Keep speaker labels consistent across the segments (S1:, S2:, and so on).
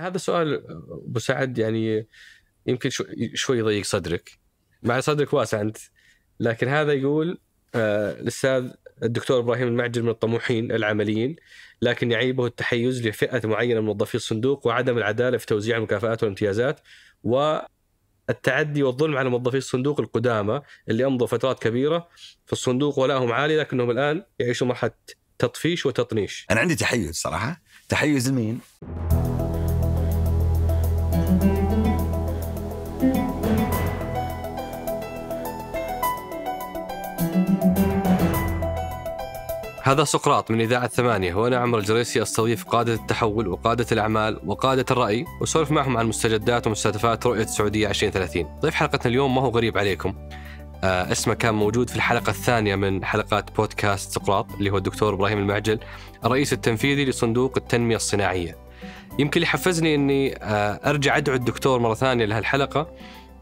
S1: هذا سؤال ابو سعد يعني يمكن شوي يضيق صدرك مع صدرك واسع انت لكن هذا يقول آه الاستاذ الدكتور ابراهيم المعجل من الطموحين العمليين لكن يعيبه التحيز لفئه معينه من موظفي الصندوق وعدم العداله في توزيع المكافآت والامتيازات والتعدي والظلم على موظفي الصندوق القدامى اللي امضوا فترات كبيره في الصندوق ولاهم عالي لكنهم الان يعيشوا مرحله تطفيش وتطنيش. انا عندي تحيز صراحه، تحيز لمين؟ هذا سقراط من إذاعة ثمانية وأنا عمر الجريسي أستضيف قادة التحول وقادة الأعمال وقادة الرأي وسولف معهم عن مستجدات ومستهدفات رؤية السعودية 2030 ضيف حلقتنا اليوم ما هو غريب عليكم آه اسمه كان موجود في الحلقة الثانية من حلقات بودكاست سقراط اللي هو الدكتور إبراهيم المعجل الرئيس التنفيذي لصندوق التنمية الصناعية يمكن اللي حفزني أني آه أرجع أدعو الدكتور مرة ثانية لهالحلقة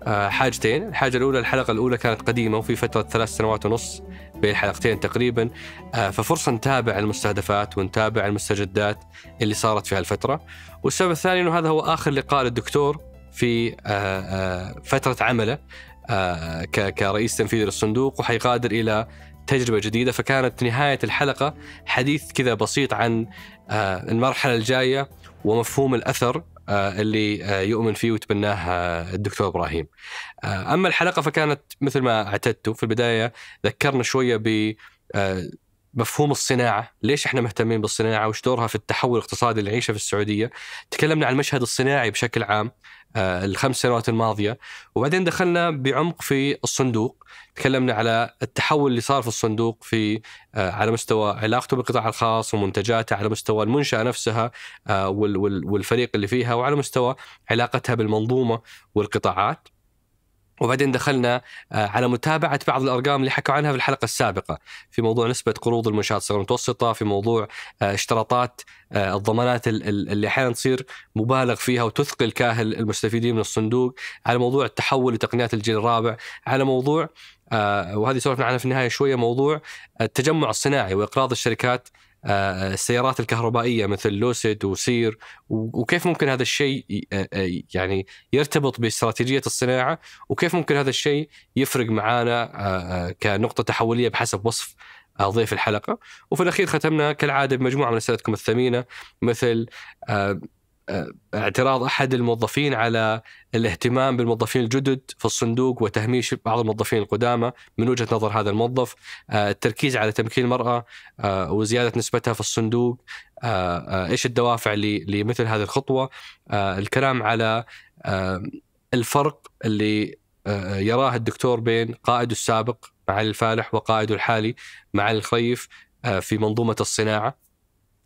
S1: آه، حاجتين الحاجة الأولى الحلقة الأولى كانت قديمة وفي فترة ثلاث سنوات ونص بين حلقتين تقريبا آه، ففرصة نتابع المستهدفات ونتابع المستجدات اللي صارت في هالفترة والسبب الثاني أنه هذا هو آخر لقاء للدكتور في آه، آه، فترة عمله كرئيس تنفيذي للصندوق وحيغادر إلى تجربة جديدة فكانت نهاية الحلقة حديث كذا بسيط عن المرحلة الجاية ومفهوم الأثر آه، اللي آه، يؤمن فيه وتبناه آه، الدكتور ابراهيم. اما الحلقه فكانت مثل ما اعتدتوا في البدايه ذكرنا شويه ب مفهوم الصناعه، ليش احنا مهتمين بالصناعه وش دورها في التحول الاقتصادي اللي نعيشه في السعوديه؟ تكلمنا عن المشهد الصناعي بشكل عام الخمس سنوات الماضيه، وبعدين دخلنا بعمق في الصندوق، تكلمنا على التحول اللي صار في الصندوق في آه، على مستوى علاقته بالقطاع الخاص ومنتجاته على مستوى المنشاه نفسها آه، والفريق اللي فيها وعلى مستوى علاقتها بالمنظومه والقطاعات وبعدين دخلنا آه، على متابعة بعض الأرقام اللي حكوا عنها في الحلقة السابقة في موضوع نسبة قروض المنشآت الصغيرة المتوسطة في موضوع اشتراطات الضمانات اللي أحيانا تصير مبالغ فيها وتثقل كاهل المستفيدين من الصندوق على موضوع التحول لتقنيات الجيل الرابع على موضوع آه، وهذه سولفنا عنها في النهايه شويه موضوع التجمع الصناعي واقراض الشركات آه، السيارات الكهربائيه مثل لوسيد وسير وكيف ممكن هذا الشيء آه، يعني يرتبط باستراتيجيه الصناعه وكيف ممكن هذا الشيء يفرق معانا كنقطه تحوليه بحسب وصف ضيف الحلقه وفي الاخير ختمنا كالعاده بمجموعه من اسئلتكم الثمينه مثل اعتراض احد الموظفين على الاهتمام بالموظفين الجدد في الصندوق وتهميش بعض الموظفين القدامى من وجهه نظر هذا الموظف، آه، التركيز على تمكين المراه آه، وزياده نسبتها في الصندوق، آه، ايش الدوافع لمثل هذه الخطوه؟ الكلام على الفرق اللي يراه الدكتور بين قائده السابق معالي الفالح وقائده الحالي معالي الخريف في منظومه الصناعه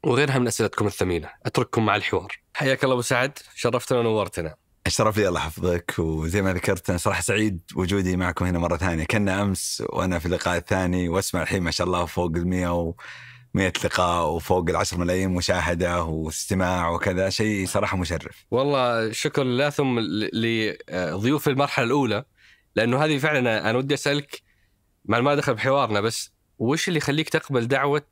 S1: وغيرها من اسئلتكم الثمينه اترككم مع الحوار حياك الله ابو سعد شرفتنا ونورتنا
S2: الشرف لي الله يحفظك وزي ما ذكرت انا صراحه سعيد وجودي معكم هنا مره ثانيه كنا امس وانا في اللقاء الثاني واسمع الحين ما شاء الله فوق ال 100 و 100 لقاء وفوق ال10 ملايين مشاهده واستماع وكذا شيء صراحه مشرف.
S1: والله شكر لله ثم لضيوف المرحله الاولى لانه هذه فعلا انا ودي اسالك مع ما دخل بحوارنا بس وش اللي يخليك تقبل دعوه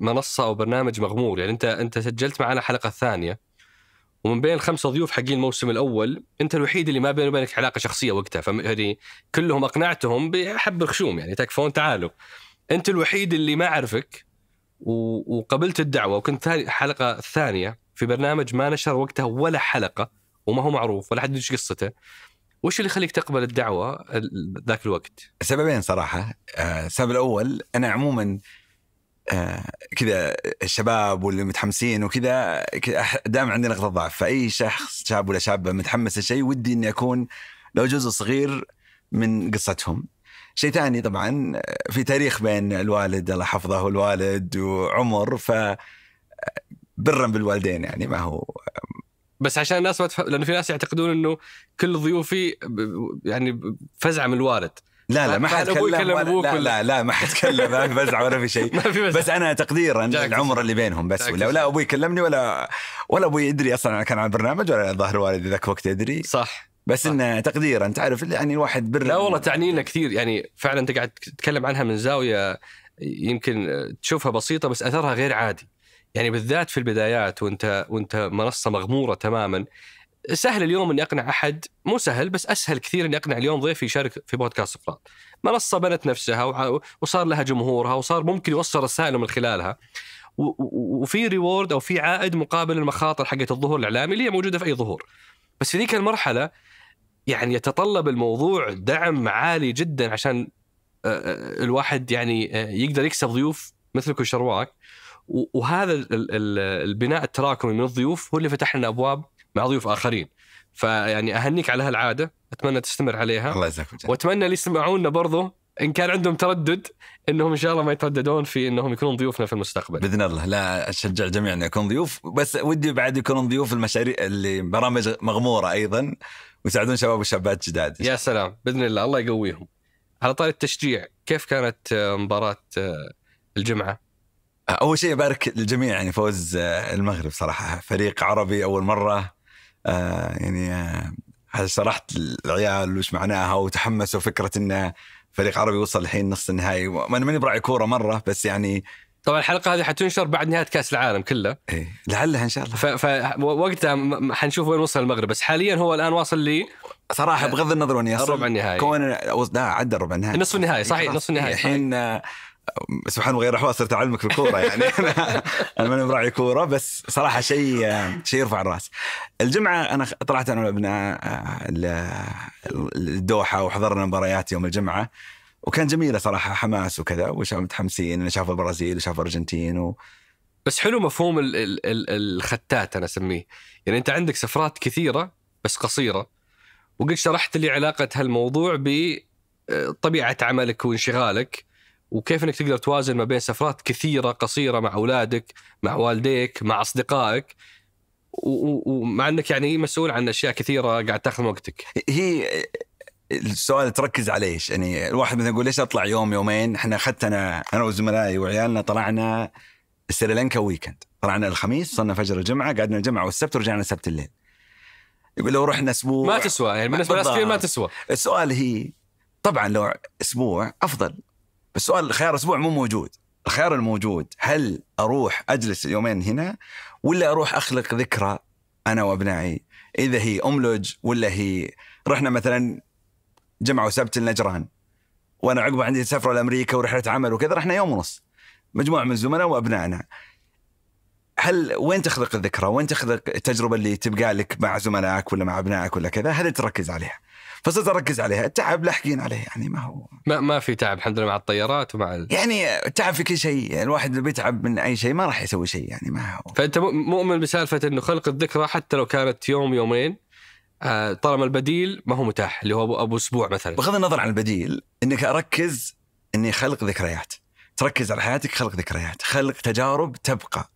S1: منصه او برنامج مغمور يعني انت انت سجلت معنا حلقه ثانيه ومن بين الخمسه ضيوف حقين الموسم الاول انت الوحيد اللي ما بيني وبينك علاقه شخصيه وقتها فيعني كلهم اقنعتهم بحب الخشوم يعني تكفون تعالوا انت الوحيد اللي ما اعرفك وقبلت الدعوه وكنت ثاني حلقه الثانيه في برنامج ما نشر وقتها ولا حلقه وما هو معروف ولا حد يدري قصته وش اللي يخليك تقبل الدعوه ذاك الوقت؟ سببين صراحه،
S2: آه، السبب الاول انا عموما آه، كذا الشباب واللي متحمسين وكذا دائما عندي نقطه ضعف فاي شخص شاب ولا شابه متحمس لشيء ودي اني اكون لو جزء صغير من قصتهم شيء ثاني طبعا آه، في تاريخ بين الوالد الله حفظه والوالد وعمر ف آه، برا بالوالدين يعني ما هو
S1: بس عشان الناس ما تفهم لانه في ناس يعتقدون انه كل ضيوفي يعني فزعه من الوالد لا لا ما حد كلم أبوك لا, لا لا ما حد كلم ما في
S2: بزعه ولا في شيء ما في بس انا تقديرا العمر اللي بينهم بس ولا ولا ابوي كلمني ولا ولا ابوي يدري اصلا انا كان على البرنامج ولا ظهر والدي ذاك الوقت يدري صح بس انه تقديرا تعرف يعني الواحد بر لا
S1: والله تعني لنا كثير يعني فعلا انت قاعد تتكلم عنها من زاويه يمكن تشوفها بسيطه بس اثرها غير عادي يعني بالذات في البدايات وانت وانت منصه مغموره تماما سهل اليوم اني اقنع احد مو سهل بس اسهل كثير اني اقنع اليوم ضيف يشارك في بودكاست افراد منصه بنت نفسها وصار لها جمهورها وصار ممكن يوصل رسائله من خلالها وفي ريورد او في عائد مقابل المخاطر حقت الظهور الاعلامي اللي هي موجوده في اي ظهور بس في ذيك المرحله يعني يتطلب الموضوع دعم عالي جدا عشان الواحد يعني يقدر يكسب ضيوف مثلك وشرواك وهذا البناء التراكمي من الضيوف هو اللي فتح لنا ابواب مع ضيوف اخرين فيعني اهنيك على هالعاده اتمنى تستمر عليها الله يجزاك واتمنى اللي يسمعونا برضو ان كان عندهم تردد انهم ان شاء الله ما يترددون في انهم يكونون ضيوفنا في المستقبل. باذن الله لا اشجع الجميع ان يكون ضيوف بس ودي بعد يكونون ضيوف المشاريع اللي
S2: برامج مغموره ايضا ويساعدون شباب وشابات جداد. يا
S1: سلام باذن الله الله يقويهم. على طاري التشجيع كيف كانت مباراه آه، الجمعه؟
S2: اول شيء ابارك للجميع يعني فوز آه، المغرب صراحه فريق عربي اول مره آه يعني آه شرحت العيال وش معناها وتحمسوا فكره انه فريق عربي وصل الحين نص النهائي انا ماني براعي كوره مره بس يعني
S1: طبعا الحلقه هذه حتنشر بعد نهايه كاس العالم كله ايه لعلها ان شاء الله فوقتها حنشوف وين وصل المغرب بس حاليا هو الان واصل لي صراحه بغض النظر وين يصل الربع النهائي
S2: كون لا عدى الربع النهائي نصف النهائي صحيح نصف النهائي إيه، الحين سبحان الله غير احوال صرت اعلمك الكوره يعني انا انا ماني براعي كوره بس صراحه شيء شيء يرفع الراس. الجمعه انا طلعت انا والابناء الدوحه وحضرنا مباريات يوم
S1: الجمعه وكان جميله
S2: صراحه حماس وكذا ومتحمسين شافوا البرازيل وشافوا الارجنتين
S1: و... بس حلو مفهوم الـ الـ الـ الختات انا اسميه يعني انت عندك سفرات كثيره بس قصيره وقد شرحت لي علاقه هالموضوع بطبيعه آه، عملك وانشغالك وكيف انك تقدر توازن ما بين سفرات كثيره قصيره مع اولادك مع والديك مع اصدقائك ومع انك يعني مسؤول عن اشياء كثيره قاعد تاخذ من وقتك هي السؤال تركز على ايش؟
S2: يعني الواحد مثلا يقول ليش اطلع يوم يومين احنا اخذت انا انا وزملائي وعيالنا طلعنا سريلانكا ويكند طلعنا الخميس صرنا فجر الجمعه قعدنا الجمعه والسبت ورجعنا السبت الليل يقول لو رحنا اسبوع ما تسوى يعني بالنسبه للناس كثير ما تسوى السؤال هي طبعا لو اسبوع افضل السؤال خيار اسبوع مو موجود الخيار الموجود هل اروح اجلس يومين هنا ولا اروح اخلق ذكرى انا وابنائي اذا هي املج ولا هي رحنا مثلا جمعه وسبت النجران وانا عقب عندي سفره لامريكا ورحله عمل وكذا رحنا يوم ونص مجموعه من زملاء وابنائنا هل وين تخلق الذكرى؟ وين تخلق التجربه اللي تبقى لك مع زملائك ولا مع ابنائك ولا كذا؟ هذا تركز عليها. فصرت اركز عليها التعب لاحقين عليه يعني ما
S1: هو ما ما في تعب الحمد لله مع الطيارات ومع ال... يعني التعب في كل شيء يعني الواحد اللي بيتعب من اي شيء ما راح يسوي شيء يعني ما هو فانت مؤمن بسالفه انه خلق الذكرى حتى لو كانت يوم يومين آه، طالما البديل ما هو متاح اللي هو ابو, أبو اسبوع مثلا بغض النظر عن البديل
S2: انك اركز اني خلق ذكريات تركز على حياتك خلق ذكريات خلق تجارب تبقى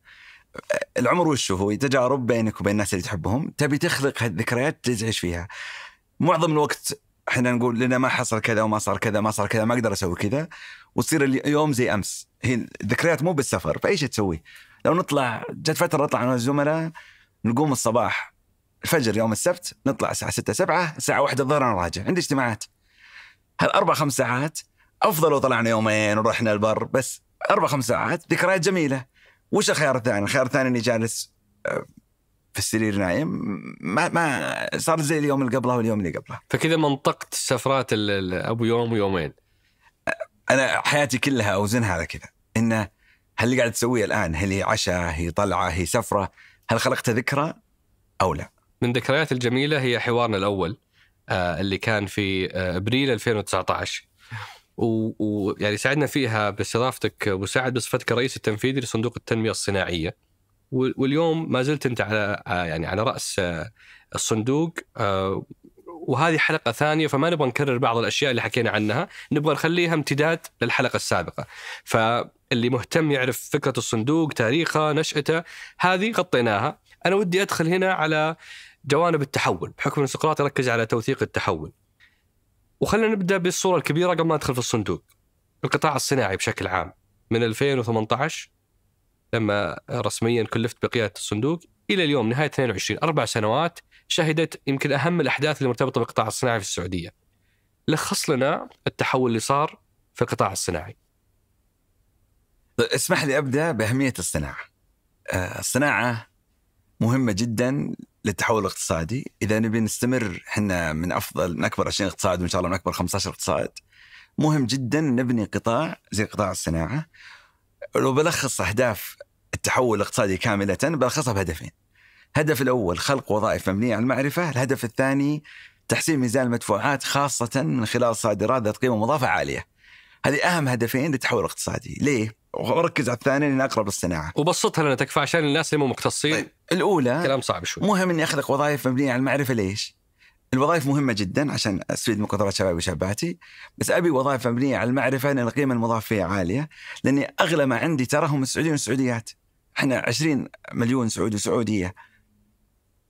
S2: آه، العمر وش هو تجارب بينك وبين الناس اللي تحبهم تبي تخلق هالذكريات تعيش فيها معظم الوقت احنا نقول لنا ما حصل كذا وما صار كذا ما صار كذا ما اقدر اسوي كذا وتصير اليوم زي امس هي الذكريات مو بالسفر فاي شيء تسويه لو نطلع جت فتره نطلع انا والزملاء نقوم الصباح الفجر يوم السبت نطلع الساعه 6 7 الساعه 1 الظهر انا راجع عندي اجتماعات هالاربع خمس ساعات افضل لو طلعنا يومين ورحنا البر بس اربع خمس ساعات ذكريات جميله وش الخيار الثاني؟ الخيار الثاني اني جالس آه، في السرير نايم ما ما صار زي اليوم اللي قبله واليوم اللي قبله
S1: فكذا منطقت سفرات ابو يوم ويومين انا حياتي كلها اوزنها على كذا انه هل اللي قاعد تسويه
S2: الان هل هي عشاء هي طلعه هي سفره هل خلقت ذكرى او لا
S1: من ذكريات الجميله هي حوارنا الاول آه، اللي كان في آه، ابريل 2019 ويعني ساعدنا فيها باستضافتك ابو سعد بصفتك الرئيس التنفيذي لصندوق التنميه الصناعيه واليوم ما زلت انت على آه، يعني على راس آه، الصندوق آه، وهذه حلقه ثانيه فما نبغى نكرر بعض الاشياء اللي حكينا عنها نبغى نخليها امتداد للحلقه السابقه فاللي مهتم يعرف فكره الصندوق تاريخه نشاته هذه غطيناها انا ودي ادخل هنا على جوانب التحول بحكم ان سقراط يركز على توثيق التحول وخلينا نبدا بالصوره الكبيره قبل ما ندخل في الصندوق القطاع الصناعي بشكل عام من 2018 لما رسميا كلفت بقياده الصندوق الى اليوم نهايه 22 اربع سنوات شهدت يمكن اهم الاحداث المرتبطه بالقطاع الصناعي في السعوديه. لخص لنا التحول اللي صار في القطاع الصناعي.
S2: اسمح لي ابدا باهميه الصناعه. آه، الصناعه مهمه جدا للتحول الاقتصادي، اذا نبي نستمر احنا من افضل من اكبر 20 اقتصاد وان شاء الله من اكبر 15 اقتصاد مهم جدا نبني قطاع زي قطاع الصناعه. لو بلخص اهداف التحول الاقتصادي كاملة بلخصها بهدفين الهدف الأول خلق وظائف مبنية على المعرفة الهدف الثاني تحسين ميزان المدفوعات خاصة من خلال صادرات ذات قيمة مضافة عالية هذه أهم هدفين للتحول الاقتصادي ليه؟ وركز على الثاني لان اقرب للصناعه.
S1: وبسطها لنا تكفى عشان الناس اللي مو مختصين. طيب الاولى كلام صعب شوي. مهم اني اخلق وظائف مبنيه
S2: على المعرفه ليش؟ الوظائف مهمه جدا عشان استفيد من قدرات شبابي وشاباتي، بس ابي وظائف مبنيه على المعرفه لان القيمه المضافه فيها عاليه، لاني اغلى ما عندي تراهم السعوديين والسعوديات. احنا 20 مليون سعودي وسعوديه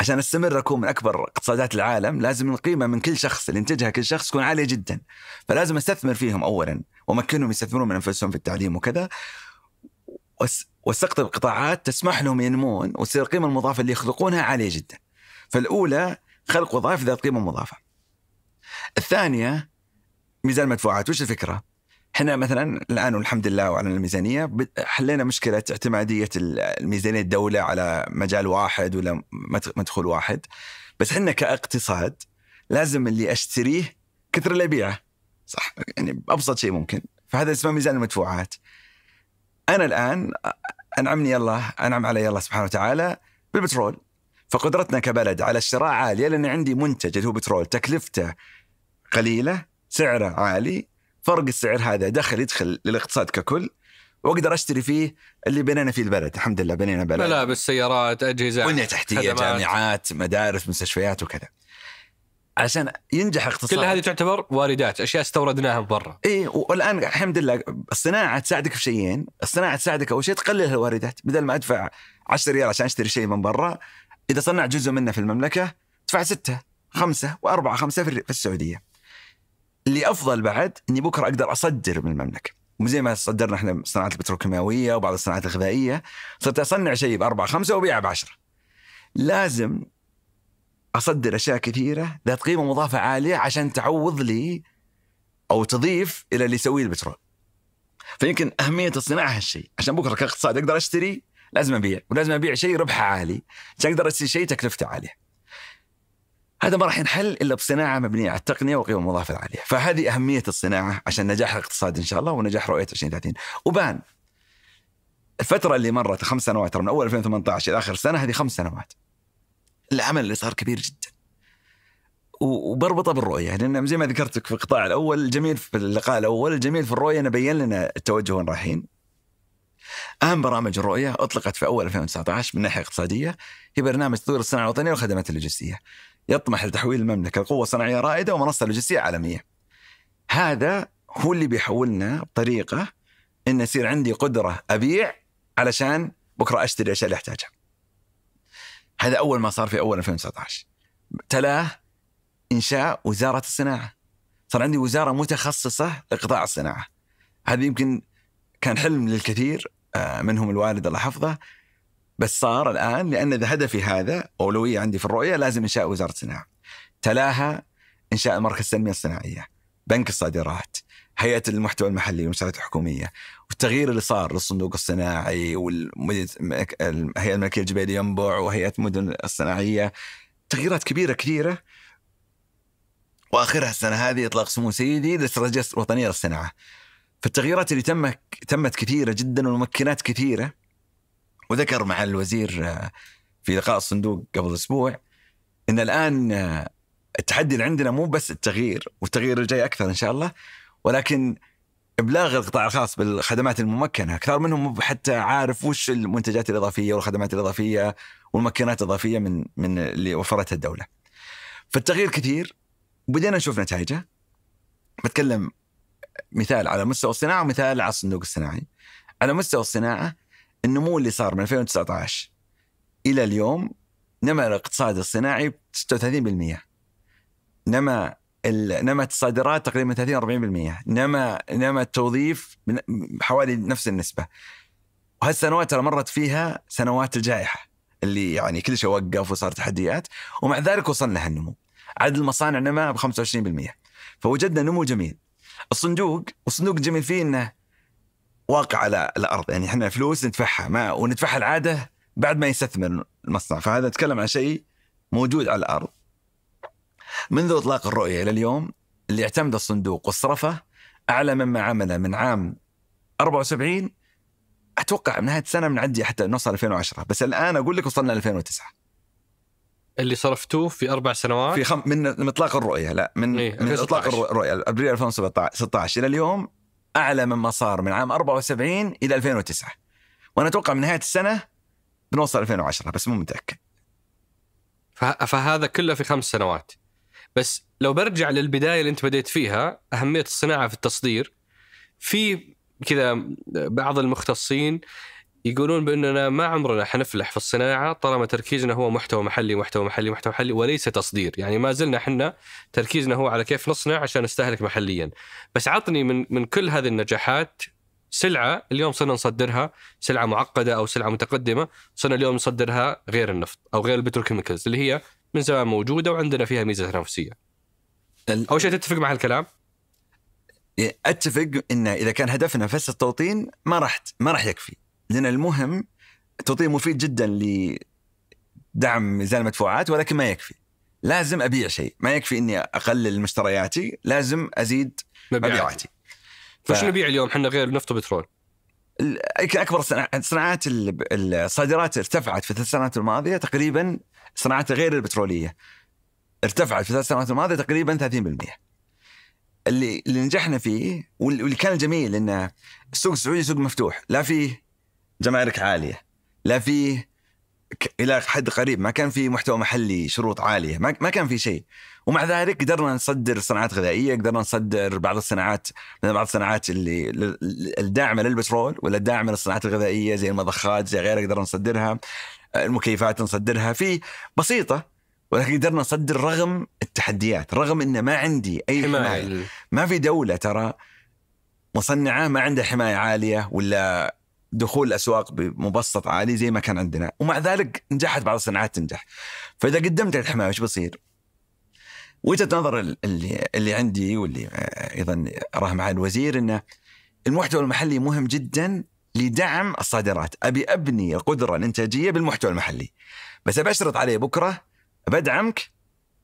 S2: عشان استمر اكون من اكبر اقتصادات العالم لازم القيمه من كل شخص اللي ينتجها كل شخص تكون عاليه جدا فلازم استثمر فيهم اولا وامكنهم يستثمرون من انفسهم في التعليم وكذا واستقطب قطاعات تسمح لهم ينمون وتصير القيمه المضافه اللي يخلقونها عاليه جدا. فالاولى خلق وظائف ذات قيمه مضافه. الثانيه ميزان المدفوعات وش الفكره؟ احنا مثلا الان والحمد لله وعلى الميزانيه حلينا مشكله اعتماديه الميزانيه الدوله على مجال واحد ولا مدخول واحد بس احنا كاقتصاد لازم اللي اشتريه كثر اللي ابيعه صح يعني ابسط شيء ممكن فهذا اسمه ميزان المدفوعات انا الان انعمني الله انعم علي الله سبحانه وتعالى بالبترول فقدرتنا كبلد على الشراء عاليه لان عندي منتج اللي هو بترول تكلفته قليله سعره عالي فرق السعر هذا دخل يدخل للاقتصاد ككل واقدر اشتري فيه اللي بنينا فيه البلد الحمد لله بنينا بلد
S1: ملابس سيارات اجهزه بنيه تحتيه خدمات. جامعات
S2: مدارس مستشفيات وكذا
S1: عشان ينجح اقتصاد كل هذه تعتبر واردات اشياء استوردناها من برا
S2: اي والان الحمد لله الصناعه تساعدك في شيئين الصناعه تساعدك اول شيء تقلل الواردات بدل ما ادفع 10 ريال عشان اشتري شيء من برا اذا صنع جزء منه في المملكه ادفع سته خمسه واربعه خمسه في السعوديه اللي افضل بعد اني بكره اقدر اصدر من المملكه وزي ما صدرنا احنا صناعات البتروكيماويه وبعض الصناعات الغذائيه صرت اصنع شيء باربعه خمسه وابيعه بعشره. لازم اصدر اشياء كثيره ذات قيمه مضافه عاليه عشان تعوض لي او تضيف الى اللي يسويه البترول. فيمكن اهميه الصناعه هالشيء عشان بكره كاقتصاد اقدر اشتري لازم ابيع ولازم ابيع شيء ربحه عالي عشان اقدر اشتري شيء تكلفته عاليه. هذا ما راح ينحل الا بصناعه مبنيه على التقنيه والقيمه المضافه العاليه، فهذه اهميه الصناعه عشان نجاح الاقتصاد ان شاء الله ونجاح رؤيه 2030 وبان الفتره اللي مرت خمس سنوات من اول 2018 الى اخر سنه هذه خمس سنوات. العمل اللي صار كبير جدا. وبربطه بالرؤيه لان يعني زي ما ذكرتك في القطاع الاول الجميل في اللقاء الاول الجميل في الرؤيه انه بين لنا التوجه وين رايحين. اهم برامج الرؤيه اطلقت في اول 2019 من ناحيه اقتصاديه هي برنامج تطوير الصناعه الوطنيه والخدمات اللوجستيه. يطمح لتحويل المملكة لقوة صناعية رائدة ومنصة لوجستية عالمية هذا هو اللي بيحولنا بطريقة أن يصير عندي قدرة أبيع علشان بكرة أشتري الأشياء اللي أحتاجها هذا أول ما صار في أول 2019 تلاه إنشاء وزارة الصناعة صار عندي وزارة متخصصة لقطاع الصناعة هذا يمكن كان حلم للكثير آه، منهم الوالد الله حفظه بس صار الان لان اذا هدفي هذا اولويه عندي في الرؤيه لازم انشاء وزاره صناعه. تلاها انشاء مركز التنميه الصناعيه، بنك الصادرات، هيئه المحتوى المحلي والمؤسسات الحكوميه، والتغيير اللي صار للصندوق الصناعي والهيئه الملكيه الجبيل ينبع وهيئه مدن الصناعيه، تغييرات كبيره كثيره واخرها السنه هذه اطلاق سمو سيدي للاستراتيجيه الوطنيه للصناعه. فالتغييرات اللي تمت تمت كثيره جدا والممكنات كثيره وذكر مع الوزير آه، في لقاء الصندوق قبل اسبوع ان الان آه، التحدي اللي عندنا مو بس التغيير والتغيير الجاي اكثر ان شاء الله ولكن ابلاغ القطاع الخاص بالخدمات الممكنه، كثار منهم مو حتى عارف وش المنتجات الاضافيه والخدمات الاضافيه والممكنات الاضافيه من من اللي وفرتها الدوله. فالتغيير كثير وبدينا نشوف نتائجه. بتكلم مثال على مستوى الصناعه ومثال على الصندوق الصناعي. على مستوى الصناعه النمو اللي صار من 2019 الى اليوم نما الاقتصاد الصناعي 36% نما نمت الصادرات تقريبا 30 40% نما نما التوظيف حوالي نفس النسبه وهالسنوات ترى مرت فيها سنوات الجائحه اللي يعني كل شيء وقف وصار تحديات ومع ذلك وصلنا هالنمو عدد المصانع نما ب 25% فوجدنا نمو جميل الصندوق والصندوق الجميل فيه انه واقع على الارض يعني احنا فلوس ندفعها ما وندفعها العاده بعد ما يستثمر المصنع فهذا نتكلم عن شيء موجود على الارض منذ اطلاق الرؤيه الى اليوم اللي اعتمد الصندوق وصرفه اعلى مما عمله من عام 74 اتوقع من نهايه السنه بنعدي حتى نوصل 2010 بس الان اقول لك وصلنا 2009
S1: اللي صرفتوه في اربع سنوات في
S2: خم... من اطلاق الرؤيه لا من, إيه؟ من اطلاق الرؤيه ابريل 2016 الى اليوم اعلى مما صار من عام 74 الى 2009 وانا اتوقع من نهايه السنه بنوصل 2010 بس مو متاكد
S1: فهذا كله في خمس سنوات بس لو برجع للبدايه اللي انت بديت فيها اهميه الصناعه في التصدير في كذا بعض المختصين يقولون باننا ما عمرنا حنفلح في الصناعه طالما تركيزنا هو محتوى محلي محتوى محلي محتوى محلي وليس تصدير، يعني ما زلنا احنا تركيزنا هو على كيف نصنع عشان نستهلك محليا. بس عطني من من كل هذه النجاحات سلعه اليوم صرنا نصدرها سلعه معقده او سلعه متقدمه، صرنا اليوم نصدرها غير النفط او غير البتروكيميكلز اللي هي من زمان موجوده وعندنا فيها ميزه تنافسيه. اول شيء تتفق مع الكلام؟ إيه،
S2: اتفق انه اذا كان هدفنا فس التوطين ما راح ما راح يكفي لان المهم التوطين مفيد جدا لدعم ميزان المدفوعات ولكن ما يكفي لازم ابيع شيء ما يكفي اني اقلل مشترياتي لازم ازيد مبيعاتي, مبيعاتي. ف...
S1: نبيع اليوم احنا غير نفط وبترول؟ اكبر
S2: صناعات الصادرات ارتفعت في الثلاث سنوات الماضيه تقريبا الصناعات غير البتروليه ارتفعت في الثلاث سنوات الماضيه تقريبا 30% اللي اللي نجحنا فيه واللي كان جميل انه السوق السعودي سوق مفتوح لا فيه جمارك عاليه لا فيه الى حد قريب ما كان في محتوى محلي شروط عاليه ما, ما كان في شيء ومع ذلك قدرنا نصدر صناعات غذائيه قدرنا نصدر بعض الصناعات من بعض الصناعات اللي الداعمه للبترول ولا الداعمه للصناعات الغذائيه زي المضخات زي غيرها قدرنا نصدرها المكيفات نصدرها في بسيطه ولكن قدرنا نصدر رغم التحديات رغم انه ما عندي اي حمايه ما في دوله ترى مصنعه ما عندها حمايه عاليه ولا دخول الاسواق بمبسط عالي زي ما كان عندنا ومع ذلك نجحت بعض الصناعات تنجح فاذا قدمت الحمايه وش بصير؟ وجهه نظر اللي اللي عندي واللي ايضا راه مع الوزير انه المحتوى المحلي مهم جدا لدعم الصادرات، ابي ابني القدره الانتاجيه بالمحتوى المحلي. بس ابي عليه بكره بدعمك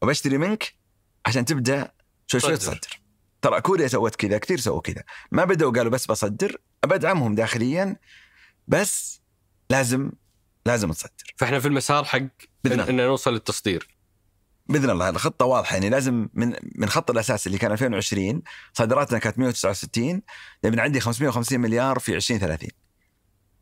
S2: وبشتري منك عشان تبدا شوي شوي تصدر. ترى كوريا سوت كذا كثير سووا كذا، ما بدأوا قالوا بس بصدر بدعمهم داخليا بس لازم لازم تصدر
S1: فاحنا في المسار حق ان, إن نوصل للتصدير
S2: باذن الله الخطه واضحه يعني لازم من من خط الاساس اللي كان 2020 صادراتنا كانت 169 نبي يعني عندي 550 مليار في 2030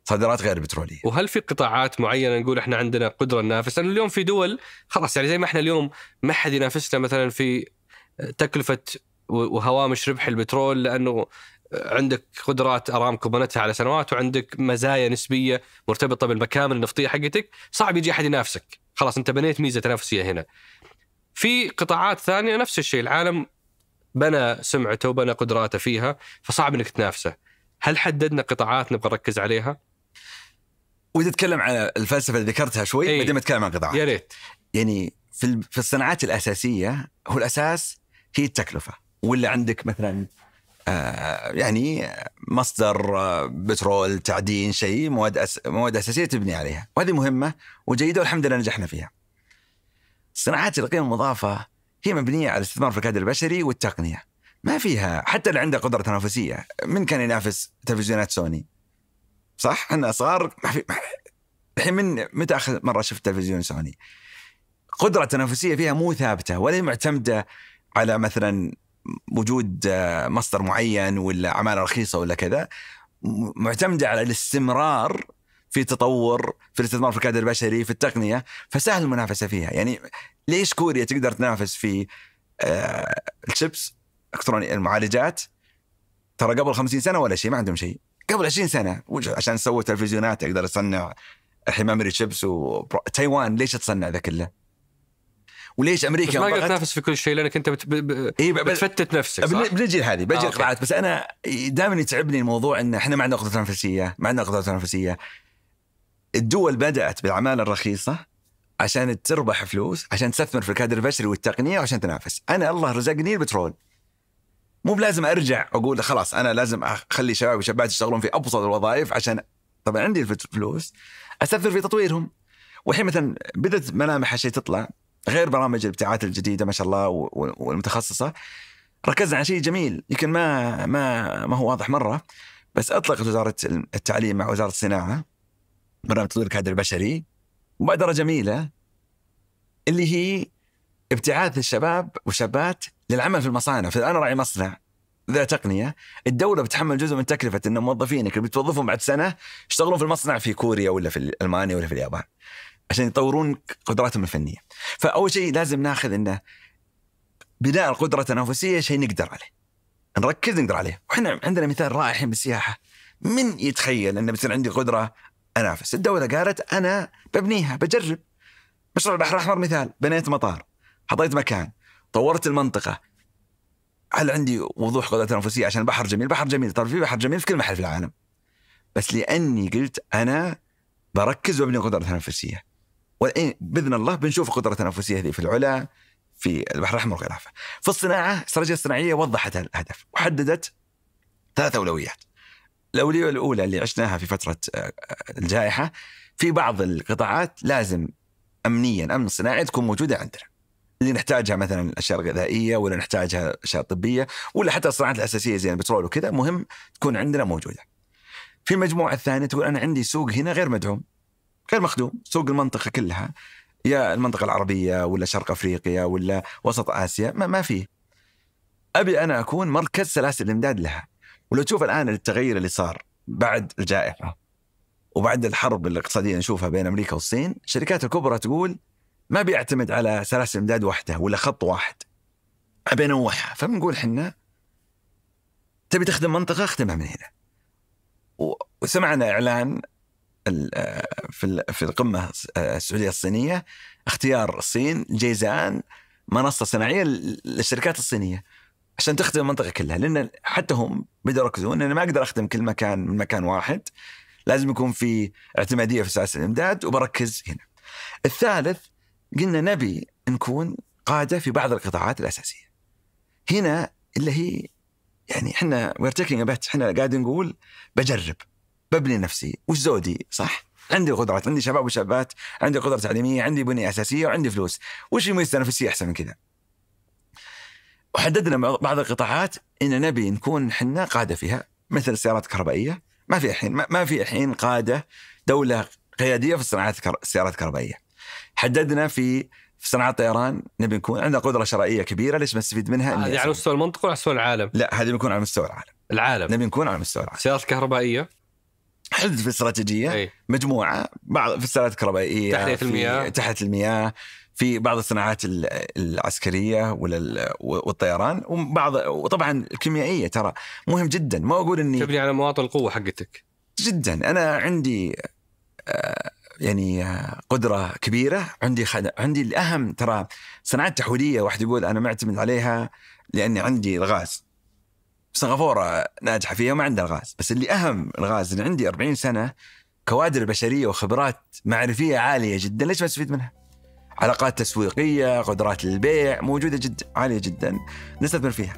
S2: صادرات غير بتروليه
S1: وهل في قطاعات معينه نقول احنا عندنا قدره ننافس؟ لانه اليوم في دول خلاص يعني زي ما احنا اليوم ما حد ينافسنا مثلا في تكلفه وهوامش ربح البترول لانه عندك قدرات ارامكو بنتها على سنوات وعندك مزايا نسبيه مرتبطه بالمكامن النفطيه حقتك صعب يجي احد ينافسك خلاص انت بنيت ميزه تنافسيه هنا في قطاعات ثانيه نفس الشيء العالم بنى سمعته وبنى قدراته فيها فصعب انك تنافسه هل حددنا قطاعات نبغى نركز عليها واذا اتكلم على الفلسفه اللي ذكرتها شوي ايه؟ بعدين اتكلم عن قطاعات يا ريت يعني في في الصناعات
S2: الاساسيه هو الاساس هي التكلفه ولا عندك مثلا آه، يعني مصدر آه، بترول تعدين شيء مواد أس... مواد اساسيه تبني عليها وهذه مهمه وجيده والحمد لله نجحنا فيها صناعات القيمه المضافه هي مبنيه على الاستثمار في الكادر البشري والتقنيه ما فيها حتى اللي عنده قدره تنافسيه من كان ينافس تلفزيونات سوني صح احنا صغار ما في الحين من متى اخر مره شفت تلفزيون سوني قدره تنافسيه فيها مو ثابته ولا معتمده على مثلا وجود آه، مصدر معين ولا عماله رخيصه ولا كذا معتمده على الاستمرار في تطور في الاستثمار في الكادر البشري في التقنيه فسهل المنافسه فيها يعني ليش كوريا تقدر تنافس في آه الشيبس الكتروني المعالجات ترى قبل 50 سنه ولا شيء ما عندهم شيء قبل 20 سنه عشان سووا تلفزيونات يقدر يصنع ميموري شيبس وتايوان ليش تصنع ذا كله؟ وليش امريكا بس ما قدرت تنافس
S1: في كل شيء لانك انت بت... ب... إيه ب... بتفتت نفسك صح؟ بنجي لهذه بنجي آه القطاعات بس انا
S2: دائما يتعبني الموضوع ان احنا ما عندنا قدره تنافسيه ما عندنا قدره تنافسيه الدول بدات بالعماله الرخيصه عشان تربح فلوس عشان تستثمر في الكادر البشري والتقنيه وعشان تنافس انا الله رزقني البترول مو بلازم ارجع اقول خلاص انا لازم اخلي شباب وشابات يشتغلون في ابسط الوظائف عشان طبعا عندي الفلوس استثمر في تطويرهم والحين مثلا بدات ملامح هالشيء تطلع غير برامج الابتعاث الجديده ما شاء الله والمتخصصه ركزنا على شيء جميل يمكن ما ما ما هو واضح مره بس اطلقت وزاره التعليم مع وزاره الصناعه برنامج تطوير الكادر البشري مبادره جميله اللي هي ابتعاث الشباب والشابات للعمل في المصانع فانا راعي مصنع ذا تقنيه الدوله بتحمل جزء من تكلفه ان موظفينك اللي بتوظفهم بعد سنه يشتغلون في المصنع في كوريا ولا في المانيا ولا في اليابان عشان يطورون قدراتهم الفنيه. فاول شيء لازم ناخذ انه بناء القدره التنافسيه شيء نقدر عليه. نركز نقدر عليه، واحنا عندنا مثال رائع الحين بالسياحه. من يتخيل انه بتصير عندي قدره انافس؟ الدوله قالت انا ببنيها بجرب. مشروع البحر الاحمر مثال، بنيت مطار، حطيت مكان، طورت المنطقه. هل عندي وضوح قدره تنافسيه عشان البحر جميل؟ البحر جميل، طبعا في بحر جميل في كل محل في العالم. بس لاني قلت انا بركز وابني قدره تنافسيه باذن الله بنشوف القدره التنافسيه هذه في العلا في البحر الاحمر وغيرها في الصناعه الاستراتيجيه الصناعيه وضحت الهدف وحددت ثلاث اولويات. الاولويه الاولى اللي عشناها في فتره آه، آه، الجائحه في بعض القطاعات لازم امنيا امن صناعي تكون موجوده عندنا. اللي نحتاجها مثلا الاشياء الغذائيه ولا نحتاجها اشياء طبيه ولا حتى الصناعات الاساسيه زي البترول وكذا مهم تكون عندنا موجوده. في المجموعه الثانيه تقول انا عندي سوق هنا غير مدعوم غير مخدوم سوق المنطقه كلها يا المنطقه العربيه ولا شرق افريقيا ولا وسط اسيا ما, ما فيه ابي انا اكون مركز سلاسل الامداد لها ولو تشوف الان التغير اللي صار بعد الجائحه وبعد الحرب الاقتصاديه نشوفها بين امريكا والصين الشركات الكبرى تقول ما بيعتمد على سلاسل امداد واحده ولا خط واحد ابي انوعها فبنقول احنا تبي تخدم منطقه اخدمها من هنا وسمعنا اعلان آه، في في القمه آه، السعوديه الصينيه اختيار الصين جيزان منصه صناعيه للشركات الصينيه عشان تخدم المنطقه كلها لان حتى هم بدأوا يركزون انا ما اقدر اخدم كل مكان من مكان واحد لازم يكون في اعتماديه في سلاسل الامداد وبركز هنا. الثالث قلنا نبي نكون قاده في بعض القطاعات الاساسيه. هنا اللي هي يعني احنا وير احنا قاعد نقول بجرب ببني نفسي وزودي صح عندي قدرات عندي شباب وشابات عندي قدره تعليميه عندي بنيه اساسيه وعندي فلوس وش يميز تنافسيه احسن من كذا وحددنا بعض القطاعات ان نبي نكون حنا قاده فيها مثل السيارات الكهربائيه ما في الحين ما في الحين قاده دوله قياديه في صناعه السيارات الكهربائيه حددنا في في صناعه الطيران نبي نكون عندنا قدره شرائيه كبيره ليش ما نستفيد منها هذه على
S1: مستوى المنطقه ولا على مستوى العالم؟ لا هذه بنكون على مستوى العالم العالم نبي نكون على مستوى العالم سيارات كهربائيه حذف في استراتيجيه أي. مجموعه
S2: بعض في السيارات الكهربائيه تحليه المياه تحليه المياه في بعض الصناعات العسكريه والطيران وبعض وطبعا الكيميائيه ترى مهم جدا ما اقول اني تبني على مواطن القوه حقتك جدا انا عندي آه، يعني آه، قدره كبيره عندي خد... عندي الاهم ترى صناعات تحويليه واحد يقول انا معتمد عليها لاني عندي الغاز سنغافوره ناجحه فيها وما عندها الغاز بس اللي اهم الغاز اللي عندي 40 سنه كوادر بشريه وخبرات معرفيه عاليه جدا ليش ما استفيد منها؟ علاقات تسويقيه، قدرات للبيع موجوده جدا عاليه جدا نستثمر فيها.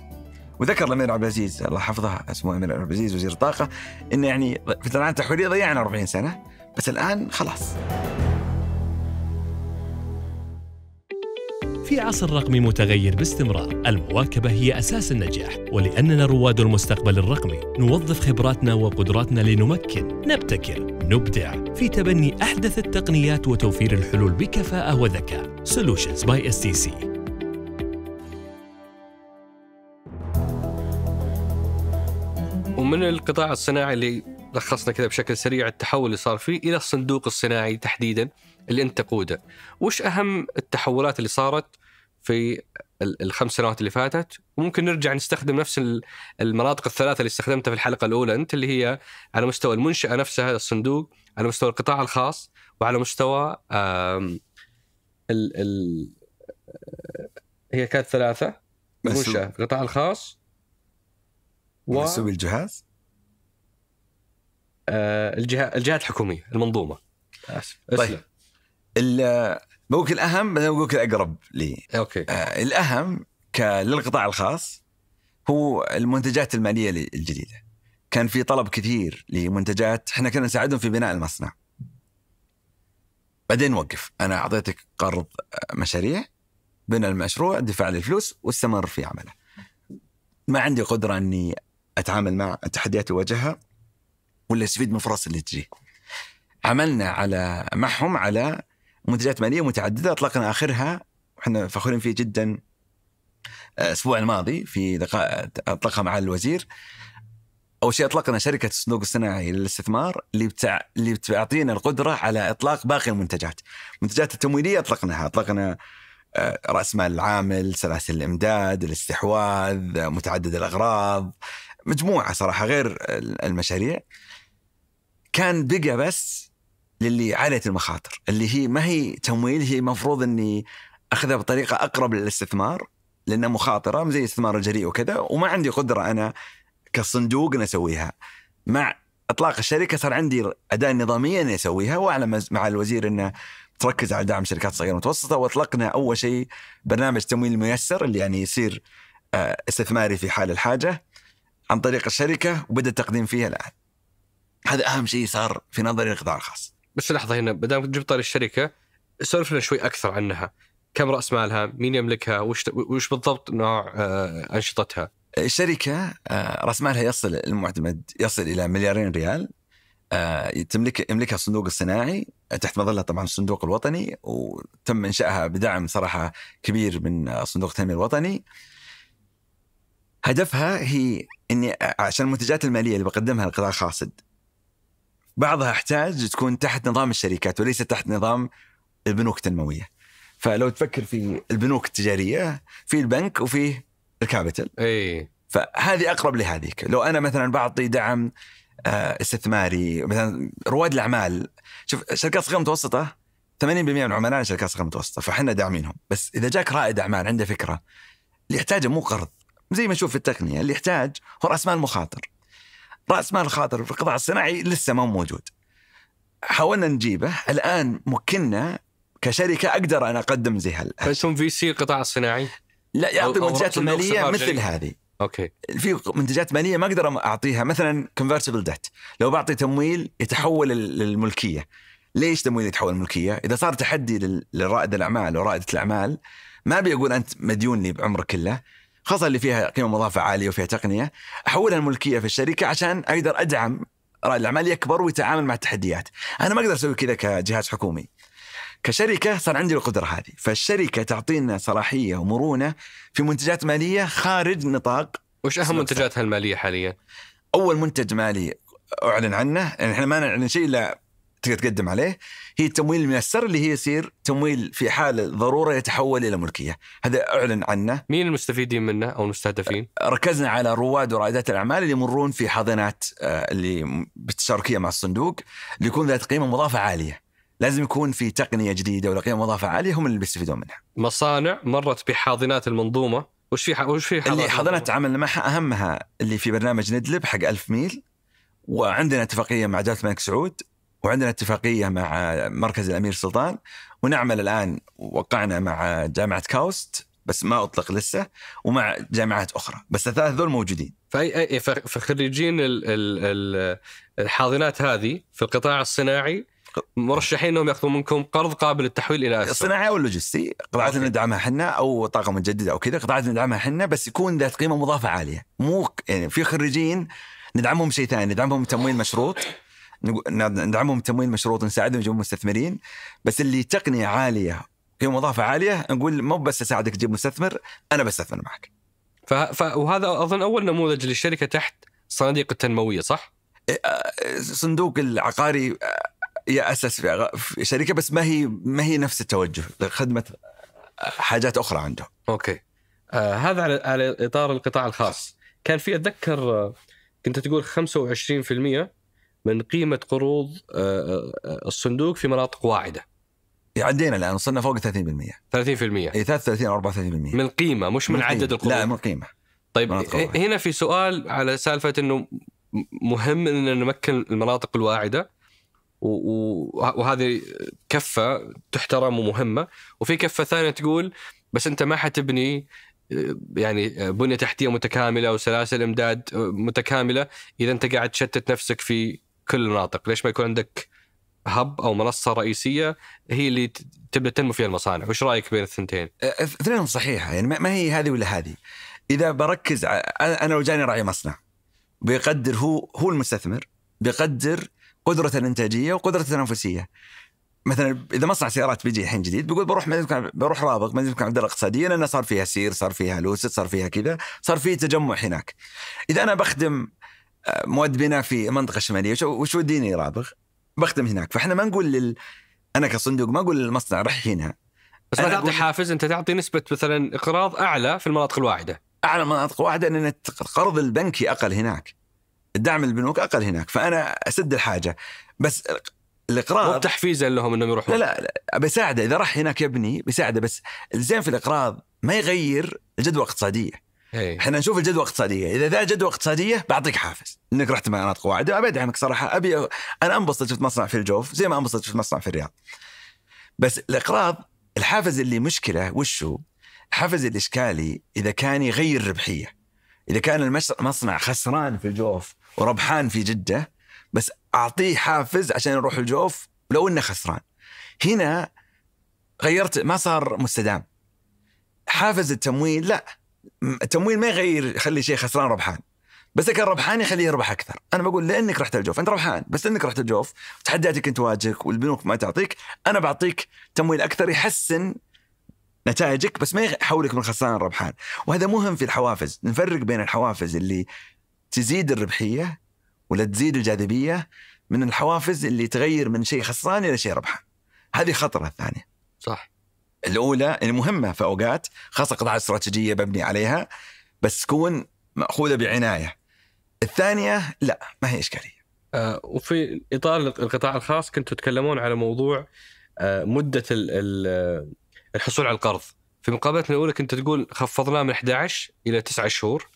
S2: وذكر الامير عبد العزيز الله يحفظه اسمه الامير عبد العزيز وزير الطاقه انه يعني فترات التحويليه ضيعنا 40 سنه بس الان
S1: خلاص. في عصر رقمي متغير باستمرار المواكبة هي أساس النجاح ولأننا رواد المستقبل الرقمي نوظف خبراتنا وقدراتنا لنمكن نبتكر نبدع في تبني أحدث التقنيات وتوفير الحلول بكفاءة وذكاء Solutions by STC ومن القطاع الصناعي اللي لخصنا كذا بشكل سريع التحول اللي صار فيه الى الصندوق الصناعي تحديدا اللي انت تقوده وش اهم التحولات اللي صارت في الخمس سنوات اللي فاتت وممكن نرجع نستخدم نفس المناطق الثلاثه اللي استخدمتها في الحلقه الاولى انت اللي هي على مستوى المنشاه نفسها الصندوق على مستوى القطاع الخاص وعلى مستوى ال ال هي كانت ثلاثه المنشاه القطاع الخاص و الجهاز آه، الجهات الحكوميه المنظومه اسف طيب
S2: بقولك الاهم بعدين بقولك الاقرب لي اوكي آه الاهم للقطاع الخاص هو المنتجات الماليه الجديده كان في طلب كثير لمنتجات احنا كنا نساعدهم في بناء المصنع بعدين وقف انا اعطيتك قرض آه، مشاريع بنى المشروع دفع لي الفلوس واستمر في عمله ما عندي قدره اني اتعامل مع التحديات اللي واجهها ولا استفيد من الفرص اللي تجي عملنا على معهم على منتجات ماليه متعدده اطلقنا اخرها واحنا فخورين فيه جدا آه، الاسبوع الماضي في لقاء اطلقها مع الوزير اول شيء اطلقنا شركه الصندوق الصناعي للاستثمار اللي بتع... اللي بتعطينا القدره على اطلاق باقي المنتجات. المنتجات التمويليه اطلقناها، اطلقنا آه، راس مال العامل، سلاسل الامداد، الاستحواذ، آه، متعدد الاغراض، مجموعه صراحه غير المشاريع. كان بقى بس للي عاليه المخاطر اللي هي ما هي تمويل هي مفروض اني اخذها بطريقه اقرب للاستثمار لانها مخاطره زي الاستثمار الجريء وكذا وما عندي قدره انا كصندوق نسويها اسويها مع اطلاق الشركه صار عندي اداه نظاميه اني اسويها واعلن مع الوزير انه تركز على دعم شركات صغيره ومتوسطه واطلقنا اول شيء برنامج تمويل ميسر اللي يعني يصير آه، استثماري في حال الحاجه عن طريق الشركه وبدا التقديم فيها الان. هذا اهم شيء صار في نظري القطاع الخاص.
S1: بس لحظه هنا بدام جبت طاري الشركه سولف لنا شوي اكثر عنها كم راس مالها مين يملكها وش وش بالضبط نوع آه، انشطتها
S2: الشركه آه، راس مالها يصل المعتمد يصل الى مليارين ريال آه، تملك يملكها الصندوق الصناعي تحت مظله طبعا الصندوق الوطني وتم انشائها بدعم صراحه كبير من صندوق التنميه الوطني هدفها هي اني عشان المنتجات الماليه اللي بقدمها للقطاع الخاص بعضها احتاج تكون تحت نظام الشركات وليس تحت نظام البنوك التنمويه فلو تفكر في البنوك التجاريه في البنك وفي الكابيتال اي فهذه اقرب لهذيك لو انا مثلا بعطي دعم آه، استثماري مثلا رواد الاعمال شوف شركات صغيره متوسطه 80% من عملائنا شركات صغيره متوسطه فاحنا داعمينهم بس اذا جاك رائد اعمال عنده فكره اللي يحتاجه مو قرض زي ما نشوف في التقنيه اللي يحتاج هو راس مال مخاطر راس مال خاطر في القطاع الصناعي لسه ما موجود حاولنا نجيبه الان ممكننا كشركه اقدر انا اقدم زي هلا
S1: فانتم في سي القطاع الصناعي؟ لا يعطي منتجات ماليه مثل هذه اوكي
S2: في منتجات ماليه ما اقدر اعطيها مثلا كونفرتبل ديت لو بعطي تمويل يتحول للملكيه ليش تمويل يتحول للملكيه؟ اذا صار تحدي لرائد الاعمال ورائده الاعمال ما ابي اقول انت مديون لي بعمرك كله خاصه اللي فيها قيمه مضافه عاليه وفيها تقنيه احولها الملكيه في الشركه عشان اقدر ادعم رائد الاعمال يكبر ويتعامل مع التحديات انا ما اقدر اسوي كذا كجهاز حكومي كشركه صار عندي القدره هذه فالشركه تعطينا صلاحيه ومرونه في منتجات ماليه خارج نطاق وش اهم منتجاتها
S1: الماليه حاليا
S2: اول منتج مالي اعلن عنه يعني احنا ما نعلن شيء الا تقدر تقدم عليه هي التمويل الميسر اللي هي يصير تمويل في حال ضروره يتحول الى ملكيه، هذا
S1: اعلن عنه. مين المستفيدين منه او المستهدفين؟
S2: ركزنا على رواد ورائدات الاعمال اللي يمرون في حاضنات آه، اللي بالتشاركيه مع الصندوق ليكون ذات قيمه مضافه عاليه. لازم يكون في تقنيه جديده ولا قيمه مضافه عاليه هم اللي بيستفيدون منها.
S1: مصانع مرت بحاضنات المنظومه، وش في وش في اللي حاضنات عملنا معها اهمها
S2: اللي في برنامج ندلب حق ألف ميل وعندنا اتفاقيه مع دوله الملك سعود وعندنا اتفاقيه مع مركز الامير سلطان ونعمل الان وقعنا مع جامعه كاوست بس ما اطلق لسه ومع جامعات اخرى بس الثلاث ذول
S1: موجودين فاي فخريجين الحاضنات هذه في القطاع الصناعي مرشحين انهم ياخذون منكم قرض قابل للتحويل الى اسهم
S2: الصناعي او اللوجستي قطاعات ندعمها احنا او طاقه متجدده او كذا قطاعات ندعمها احنا بس يكون ذات قيمه مضافه عاليه مو يعني في خريجين ندعمهم شيء ثاني ندعمهم تمويل مشروط ندعمهم تمويل مشروط نساعدهم يجيبون مستثمرين بس اللي تقنيه عاليه قيمه مضافه عاليه نقول مو بس اساعدك تجيب مستثمر انا بستثمر معك.
S1: ف... ف... وهذا اظن اول نموذج للشركه تحت صناديق التنمويه صح؟ إيه، آه، صندوق العقاري آه، ياسس
S2: في شركه بس ما هي ما هي نفس التوجه لخدمه آه، حاجات اخرى عنده.
S1: اوكي. آه هذا على على اطار القطاع الخاص. كان في اتذكر كنت تقول 25% من قيمه قروض آه، آه، آه، الصندوق في مناطق واعده عدينا الان وصلنا فوق 30% 30% اي 33 او 34% من قيمه مش من, من عدد القروض لا من قيمه طيب هنا في سؤال على سالفه انه مهم ان نمكن المناطق الواعده وهذه كفه تحترم ومهمه وفي كفه ثانيه تقول بس انت ما حتبني يعني بنيه تحتيه متكامله وسلاسل امداد متكامله اذا انت قاعد تشتت نفسك في كل المناطق ليش ما يكون عندك هب او منصه رئيسيه هي اللي تبدا تنمو فيها المصانع وش رايك بين الثنتين
S2: اثنينهم صحيحه يعني ما هي هذه ولا هذه اذا بركز انا لو جاني راعي مصنع بيقدر هو هو المستثمر بيقدر قدرته الانتاجيه وقدرته التنافسيه مثلا اذا مصنع سيارات بيجي الحين جديد بيقول بروح بروح رابغ مدينه الله الاقتصاديه لانه صار فيها سير صار فيها لوسد صار فيها كذا صار فيه تجمع هناك اذا انا بخدم مواد بناء في المنطقه الشماليه وش وديني رابغ؟ بخدم هناك فاحنا ما نقول لل انا كصندوق ما اقول للمصنع رح هنا
S1: بس ما تعطي أقول... حافز انت تعطي نسبه مثلا اقراض اعلى في المناطق الواحده اعلى مناطق واحده لان القرض البنكي اقل هناك
S2: الدعم البنوك اقل هناك فانا اسد الحاجه بس الاقراض مو تحفيزا لهم انهم يروحون لا, لا لا بساعده اذا راح هناك يبني بساعده بس الزين في الاقراض ما يغير الجدوى الاقتصاديه إيه. احنا نشوف الجدوى الاقتصاديه اذا ذا جدوى اقتصاديه بعطيك حافز انك رحت مناطق واعده ادعمك صراحه ابي انا انبسط شفت مصنع في الجوف زي ما انبسط شفت مصنع في الرياض بس الاقراض الحافز اللي مشكله وشو حافز الاشكالي اذا كان يغير ربحيه اذا كان المصنع خسران في الجوف وربحان في جده بس اعطيه حافز عشان يروح الجوف ولو انه خسران هنا غيرت ما صار مستدام حافز التمويل لا التمويل ما يغير يخلي شيء خسران ربحان بس اذا كان ربحان يخليه يربح اكثر انا بقول لانك رحت الجوف انت ربحان بس لانك رحت الجوف تحدياتك كنت تواجهك والبنوك ما تعطيك انا بعطيك تمويل اكثر يحسن نتائجك بس ما يحولك من خسران ربحان وهذا مهم في الحوافز نفرق بين الحوافز اللي تزيد الربحيه ولا تزيد الجاذبيه من الحوافز اللي تغير من شيء خسران الى شيء ربحان هذه خطره الثانيه صح الاولى المهمه في اوقات خاصه قطاع استراتيجيه ببني عليها بس تكون ماخوذه بعنايه. الثانيه لا ما هي اشكاليه.
S1: آه وفي اطار القطاع الخاص كنتوا تتكلمون على موضوع آه مده آه، الحصول على القرض. في مقابلتنا الاولى كنت تقول خفضناه من 11 الى 9 شهور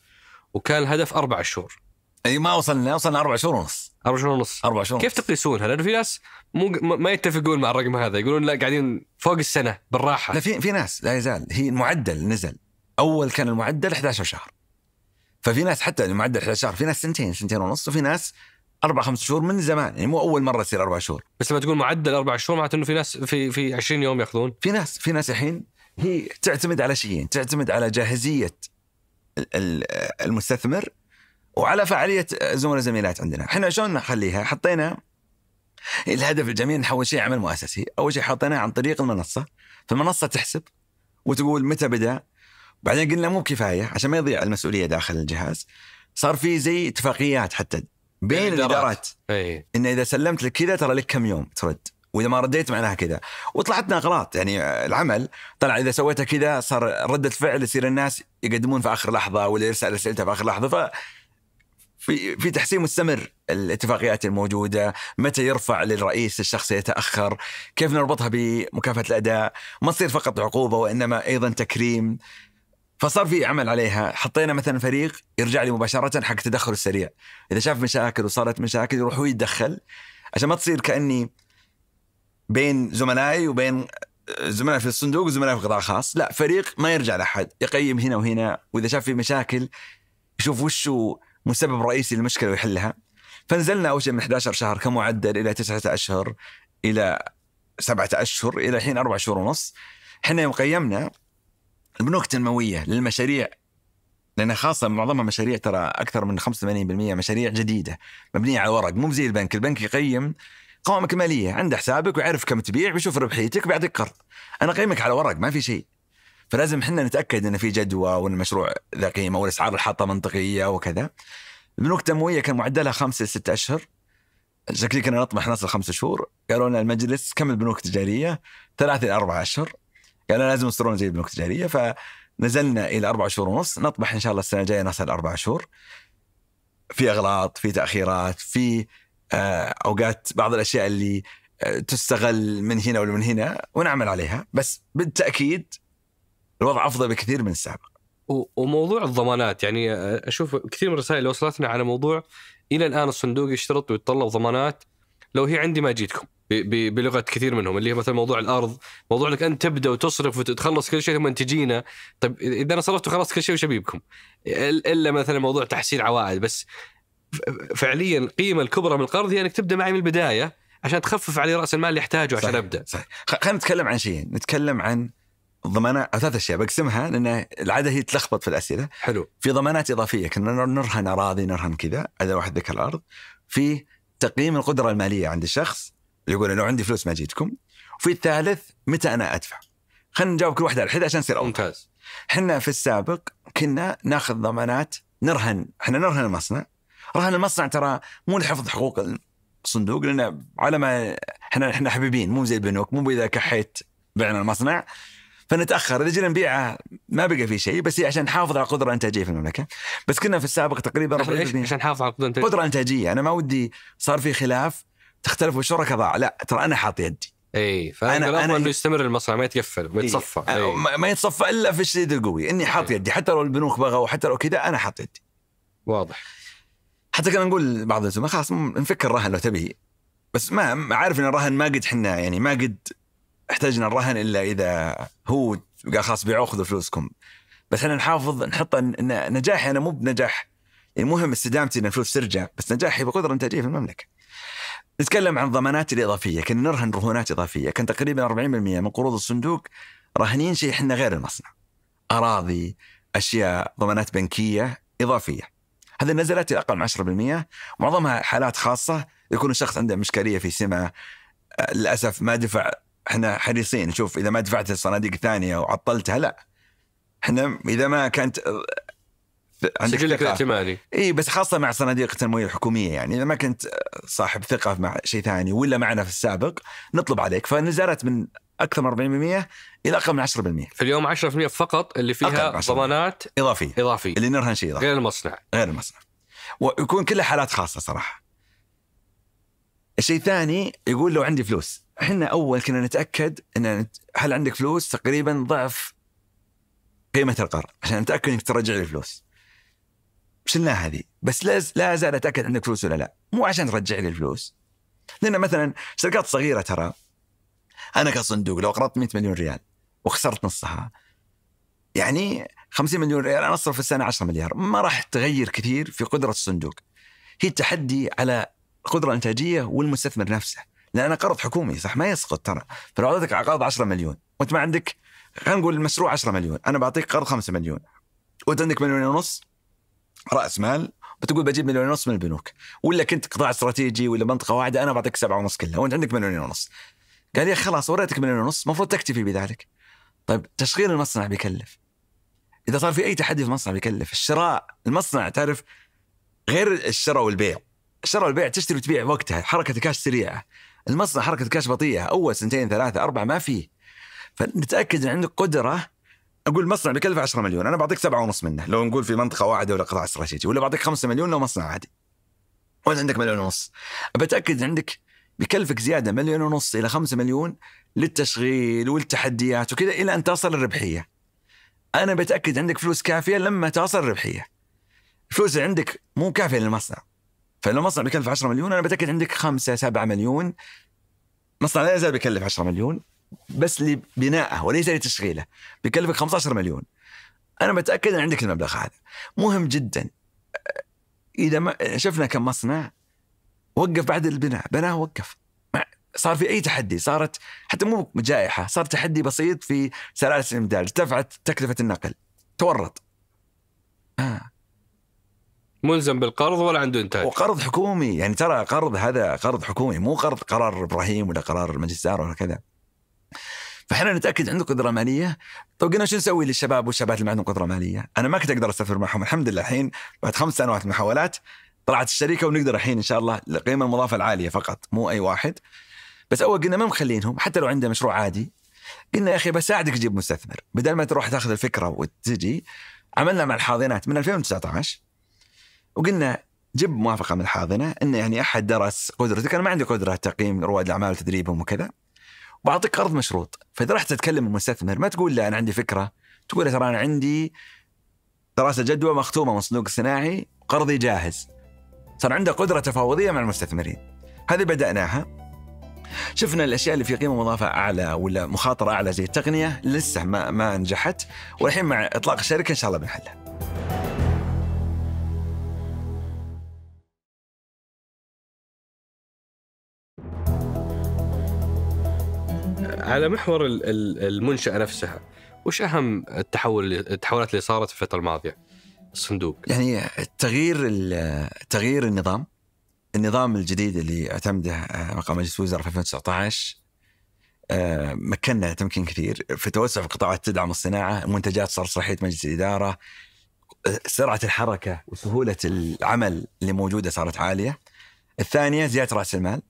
S1: وكان الهدف اربع شهور. اي ما وصلنا وصلنا اربع شهور ونص. 24 ونص 24 كيف تقيسونها؟ لانه في ناس مو ما يتفقون مع الرقم هذا يقولون لا قاعدين فوق السنه بالراحه لا
S2: في في ناس لا يزال هي المعدل نزل اول كان المعدل 11 شهر ففي ناس حتى المعدل 11 شهر في ناس سنتين سنتين ونص وفي ناس اربع خمس شهور من زمان يعني مو اول مره تصير اربع شهور
S1: بس لما تقول معدل اربع شهور معناته انه في ناس في في 20 يوم ياخذون في ناس في ناس الحين هي تعتمد على شيئين تعتمد
S2: على جاهزيه المستثمر وعلى فعاليه زملاء زميلات عندنا احنا شلون نخليها حطينا الهدف الجميع نحول شيء عمل مؤسسي اول شيء حطيناه عن طريق المنصه فالمنصه تحسب وتقول متى بدا بعدين قلنا مو بكفايه عشان ما يضيع المسؤوليه داخل الجهاز صار في زي اتفاقيات حتى بين الادارات أي. ان اذا سلمت لك كذا ترى لك كم يوم ترد واذا ما رديت معناها كذا وطلعتنا اغلاط يعني العمل طلع اذا سويتها كذا صار رده فعل يصير الناس يقدمون في اخر لحظه ولا يرسل اسئلته في اخر لحظه في في تحسين مستمر الاتفاقيات الموجوده، متى يرفع للرئيس الشخص يتاخر، كيف نربطها بمكافاه الاداء، ما تصير فقط عقوبه وانما ايضا تكريم. فصار في عمل عليها، حطينا مثلا فريق يرجع لي مباشره حق التدخل السريع، اذا شاف مشاكل وصارت مشاكل يروح هو يتدخل عشان ما تصير كاني بين زملائي وبين زملاء في الصندوق وزملاء في القطاع الخاص، لا فريق ما يرجع لاحد، يقيم هنا وهنا واذا شاف في مشاكل يشوف وش مسبب رئيسي للمشكله ويحلها فنزلنا اول شيء من 11 شهر كمعدل الى 9 اشهر الى 7 اشهر الى الحين اربع شهور ونص احنا يوم قيمنا البنوك التنمويه للمشاريع لان خاصه معظمها مشاريع ترى اكثر من 85% مشاريع جديده مبنيه على ورق مو زي البنك، البنك يقيم قوامك الماليه، عنده حسابك ويعرف كم تبيع ويشوف ربحيتك ويعطيك قرض. انا قيمك على ورق ما في شيء. فلازم احنا نتاكد ان في جدوى وان المشروع ذا قيمه والاسعار الحاطه منطقيه وكذا البنوك التمويليه كان معدلها خمسة ستة اشهر شكلي كنا نطمح نصل خمسة شهور قالوا لنا المجلس كم البنوك التجاريه ثلاثة الى اربع اشهر قالوا لازم تصيرون زي البنوك التجاريه فنزلنا الى اربع شهور ونص نطمح ان شاء الله السنه الجايه نصل اربع شهور في اغلاط في تاخيرات في آه، اوقات بعض الاشياء اللي آه، تستغل من هنا ولا من هنا ونعمل عليها بس بالتاكيد الوضع افضل بكثير من
S1: السابق وموضوع الضمانات يعني اشوف كثير من الرسائل اللي وصلتنا على موضوع الى الان الصندوق يشترط ويتطلب ضمانات لو هي عندي ما جيتكم بلغه كثير منهم اللي هي مثلا موضوع الارض موضوع انك انت تبدا وتصرف وتخلص كل شيء ثم تجينا طيب اذا انا صرفت وخلصت كل شيء وش وشبيبكم الا مثلا موضوع تحسين عوائد بس فعليا القيمه الكبرى من القرض هي انك تبدا معي من البدايه عشان تخفف علي راس المال اللي احتاجه عشان صحيح. ابدا صحيح
S2: خلينا نتكلم عن شيئين نتكلم عن ضمانات ثلاث اشياء بقسمها لان العاده هي تلخبط في الاسئله حلو في ضمانات اضافيه كنا نرهن اراضي نرهن كذا هذا واحد ذكر الارض في تقييم القدره الماليه عند الشخص يقول لو عندي فلوس ما جيتكم وفي الثالث متى انا ادفع خلينا نجاوب كل واحده على حده عشان نصير ممتاز احنا في السابق كنا ناخذ ضمانات نرهن احنا نرهن المصنع رهن المصنع ترى مو لحفظ حقوق الصندوق لان على ما احنا احنا حبيبين مو زي البنوك مو اذا كحيت بعنا المصنع فنتاخر اللي جينا نبيعها ما بقى في شيء بس هي إيه، عشان نحافظ على القدره الانتاجيه في المملكه بس كنا في السابق تقريبا عشان
S1: نحافظ على القدره الانتاجيه قدره
S2: انتاجيه انا ما ودي صار في خلاف تختلف والشركاء ضاع لا ترى انا حاط يدي
S1: اي فانا انا انه إيه. يستمر المصنع ما يتقفل ما إيه. يتصفى إيه. ما, يتصفى الا في الشديد القوي
S2: اني حاط يدي حتى لو البنوك بغوا حتى لو كذا انا حاط يدي واضح حتى كنا نقول بعض الزملاء خلاص نفك الرهن لو تبي بس ما عارف ان الرهن ما قد حنا يعني ما قد احتجنا الرهن الا اذا هو قال خلاص بيعوا خذوا فلوسكم بس احنا نحافظ نحط ان نجاحي انا مو بنجاح يعني مهم استدامتي ان الفلوس ترجع بس نجاحي بقدره انتاجيه في المملكه. نتكلم عن الضمانات الاضافيه، كنا نرهن رهونات اضافيه، كان تقريبا 40% من قروض الصندوق راهنين شيء احنا غير المصنع. اراضي، اشياء، ضمانات بنكيه اضافيه. هذه نزلت الى اقل من 10%، معظمها حالات خاصه يكون الشخص عنده مشكليه في سمة أه، للاسف ما دفع احنا حريصين شوف اذا ما دفعت الصناديق الثانيه وعطلتها لا احنا اذا ما كانت آه، عندك سجلك الائتماني
S1: اي بس خاصه
S2: مع صناديق التمويل الحكوميه يعني اذا ما كنت آه، صاحب ثقه مع شيء ثاني ولا معنا في السابق نطلب عليك فنزلت من اكثر من 40% الى اقل من 10%
S1: في اليوم 10% فقط اللي فيها ضمانات اضافيه اضافيه اللي نرهن شيء اضافي غير المصنع غير
S2: المصنع ويكون كلها حالات خاصه صراحه الشيء الثاني يقول لو عندي فلوس احنا اول كنا نتاكد ان هل عندك فلوس تقريبا ضعف قيمه القرض عشان نتاكد انك ترجع لي الفلوس شلنا هذه بس لا لا زال اتاكد عندك فلوس ولا لا مو عشان ترجع لي الفلوس لان مثلا شركات صغيره ترى انا كصندوق لو قرضت 100 مليون ريال وخسرت نصها يعني 50 مليون ريال انا اصرف في السنه 10 مليار ما راح تغير كثير في قدره الصندوق هي التحدي على القدره الانتاجيه والمستثمر نفسه لأنه قرض حكومي صح ما يسقط ترى فلو أعطيتك قرض 10 مليون وأنت ما عندك خلينا نقول المشروع 10 مليون أنا بعطيك قرض 5 مليون وأنت عندك مليون ونص رأس مال بتقول بجيب مليون ونص من البنوك ولا كنت قطاع استراتيجي ولا منطقه واحده انا بعطيك سبعة ونص كلها وانت عندك مليون ونص قال يا خلاص وريتك مليون ونص المفروض تكتفي بذلك طيب تشغيل المصنع بيكلف اذا صار في اي تحدي في المصنع بيكلف الشراء المصنع تعرف غير الشراء والبيع الشراء والبيع تشتري وتبيع وقتها حركه كاش سريعه المصنع حركه كاش بطيئه اول سنتين ثلاثه اربعه ما فيه فنتاكد ان عندك قدره اقول مصنع بكلفه 10 مليون انا بعطيك سبعة ونص منه لو نقول في منطقه واحده ولا قطاع استراتيجي ولا بعطيك 5 مليون لو مصنع عادي وانت عندك مليون ونص بتاكد عندك بكلفك زياده مليون ونص الى 5 مليون للتشغيل والتحديات وكذا الى ان تصل الربحيه انا بتاكد عندك فلوس كافيه لما تصل الربحيه الفلوس اللي عندك مو كافيه للمصنع فلو مصنع بيكلف 10 مليون انا بتاكد عندك 5 7 مليون مصنع لا يزال بيكلف 10 مليون بس لبنائه وليس لتشغيله بيكلفك 15 مليون انا بتاكد ان عندك المبلغ هذا مهم جدا اذا ما شفنا كم مصنع وقف بعد البناء بناه وقف صار في اي تحدي صارت حتى مو جائحه صار تحدي بسيط في سلاسل الامداد ارتفعت تكلفه النقل تورط آه.
S1: ملزم بالقرض ولا عنده انتاج وقرض
S2: حكومي يعني ترى قرض هذا قرض حكومي مو قرض قرار ابراهيم ولا قرار مجلس الاداره ولا كذا فاحنا نتاكد عنده قدره ماليه طيب قلنا شو نسوي للشباب والشابات اللي ما عندهم قدره ماليه؟ انا ما كنت اقدر استثمر معهم الحمد لله الحين بعد خمس سنوات محاولات طلعت الشركه ونقدر الحين ان شاء الله القيمه المضافه العاليه فقط مو اي واحد بس اول قلنا ما مخلينهم حتى لو عنده مشروع عادي قلنا يا اخي بساعدك تجيب مستثمر بدل ما تروح تاخذ الفكره وتجي عملنا مع الحاضنات من 2019 وقلنا جب موافقة من الحاضنه أنه يعني أحد درس قدرتك أنا ما عندي قدرة تقييم رواد الأعمال وتدريبهم وكذا وبعطيك قرض مشروط فإذا رحت تتكلم المستثمر ما تقول له أنا عندي فكرة تقول له ترى أنا عندي دراسة جدوى مختومة من صندوق الصناعي قرضي جاهز صار عنده قدرة تفاوضية مع المستثمرين هذه بدأناها شفنا الاشياء اللي في قيمه مضافه اعلى ولا مخاطره اعلى زي التقنيه لسه ما ما نجحت والحين مع اطلاق الشركه ان شاء الله بنحلها.
S1: على محور المنشاه نفسها وش اهم التحول التحولات اللي صارت في الفتره الماضيه؟ الصندوق يعني التغيير
S2: تغيير النظام النظام الجديد اللي اعتمده آه، مقام مجلس الوزراء في 2019 آه، مكننا تمكين كثير في توسع في قطاعات تدعم الصناعه، المنتجات صار صلاحيه مجلس الاداره آه، سرعه الحركه وسهوله العمل اللي موجوده صارت عاليه. الثانيه زياده راس المال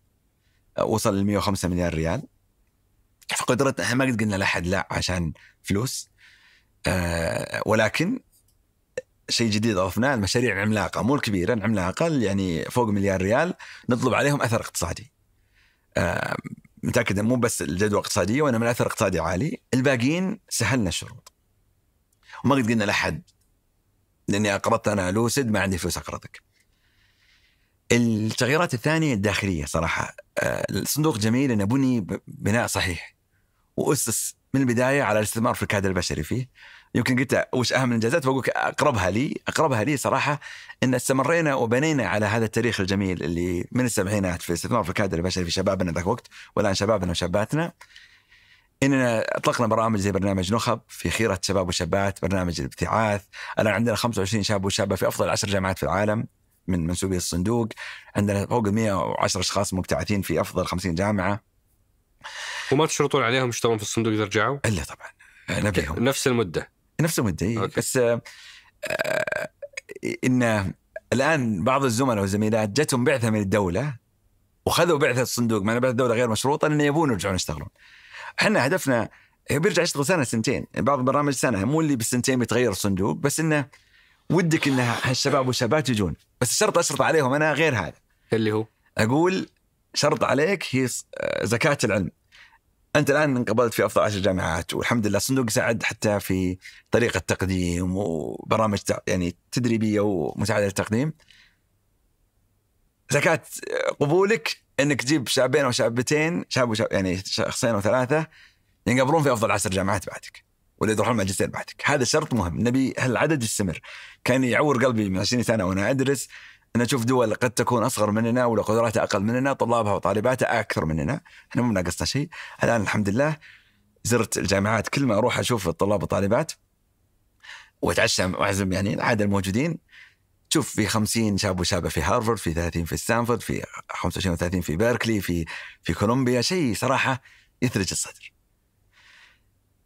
S2: وصل ل 105 مليار ريال في قدرتنا احنا ما قد قلنا لاحد لا عشان فلوس آه ولكن شيء جديد اضفناه المشاريع العملاقه مو الكبيره العملاقه يعني فوق مليار ريال نطلب عليهم اثر اقتصادي. آه متاكد مو بس الجدوى الاقتصاديه وانما الاثر الاقتصادي عالي، الباقيين سهلنا الشروط. وما قد قلنا لاحد لاني اقرضت انا لوسد ما عندي فلوس اقرضك. التغييرات الثانيه الداخليه صراحه آه، الصندوق جميل انه بني بناء صحيح واسس من البدايه على الاستثمار في الكادر البشري فيه يمكن قلت وش اهم الانجازات بقول اقربها لي اقربها لي صراحه ان استمرينا وبنينا على هذا التاريخ الجميل اللي من السبعينات في الاستثمار في الكادر البشري في شبابنا ذاك الوقت والان شبابنا وشاباتنا اننا اطلقنا برامج زي برنامج نخب في خيره شباب وشابات، برنامج الابتعاث، الان عندنا 25 شاب وشابه في افضل 10 جامعات في العالم، من منسوبي الصندوق عندنا فوق 110 اشخاص مبتعثين في افضل 50 جامعه
S1: وما تشرطون عليهم يشتغلون في الصندوق اذا رجعوا؟ الا طبعا نبيهم نفس المده نفس المده إيه.
S2: بس آه،, آه ان الان بعض الزملاء والزميلات جتهم بعثه من الدوله وخذوا بعثه الصندوق مع بعثه الدوله غير مشروطه لان يبون يرجعون يشتغلون. احنا هدفنا بيرجع يشتغل سنه سنتين، بعض البرامج سنه مو اللي بالسنتين بيتغير الصندوق بس انه ودك ان هالشباب والشابات يجون بس الشرط اشرط عليهم انا غير هذا اللي هو اقول شرط عليك هي آه، زكاه العلم انت الان انقبلت في افضل عشر جامعات والحمد لله صندوق ساعد حتى في طريقه تقديم وبرامج يعني تدريبيه ومساعده للتقديم زكاه آه، قبولك انك تجيب شابين او شابتين شاب وشاب يعني شخصين او ثلاثه ينقبلون في افضل عشر جامعات بعدك ولا يروحون ماجستير بعدك هذا شرط مهم نبي هالعدد يستمر كان يعور قلبي من 20 سنه وانا ادرس ان اشوف دول قد تكون اصغر مننا ولا قدراتها اقل مننا طلابها وطالباتها اكثر مننا احنا مو ناقصنا شيء الان الحمد لله زرت الجامعات كل ما اروح اشوف الطلاب والطالبات واتعشى واعزم يعني العاده الموجودين تشوف في 50 شاب وشابه في هارفرد في 30 في ستانفورد في 25 و30 في بيركلي في في كولومبيا شيء صراحه يثلج الصدر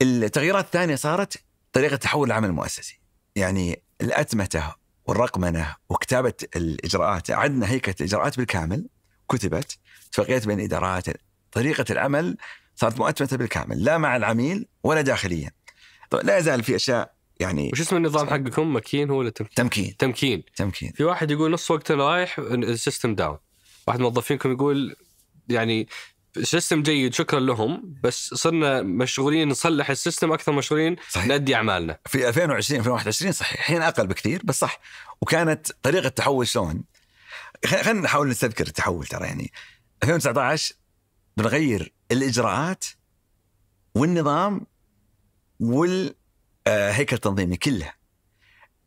S2: التغييرات الثانيه صارت طريقه تحول العمل المؤسسي يعني الاتمته والرقمنه وكتابه الاجراءات عدنا هيكله الاجراءات بالكامل كتبت تفقيت بين الادارات طريقه العمل صارت مؤتمته بالكامل لا مع العميل ولا داخليا طيب لا يزال في اشياء يعني
S1: وش اسم النظام صح. حقكم مكين هو ولا تمكين؟ تمكين تمكين تمكين في واحد يقول نص وقتنا رايح السيستم داون واحد من موظفينكم يقول يعني سيستم جيد شكرا لهم بس صرنا مشغولين نصلح السيستم اكثر مشغولين صحيح. نأدي اعمالنا
S2: في 2020 2021 صحيح الحين اقل بكثير بس صح وكانت طريقه التحول شلون؟ خلينا نحاول نستذكر التحول ترى يعني 2019 بنغير الاجراءات والنظام والهيكل آه، التنظيمي كله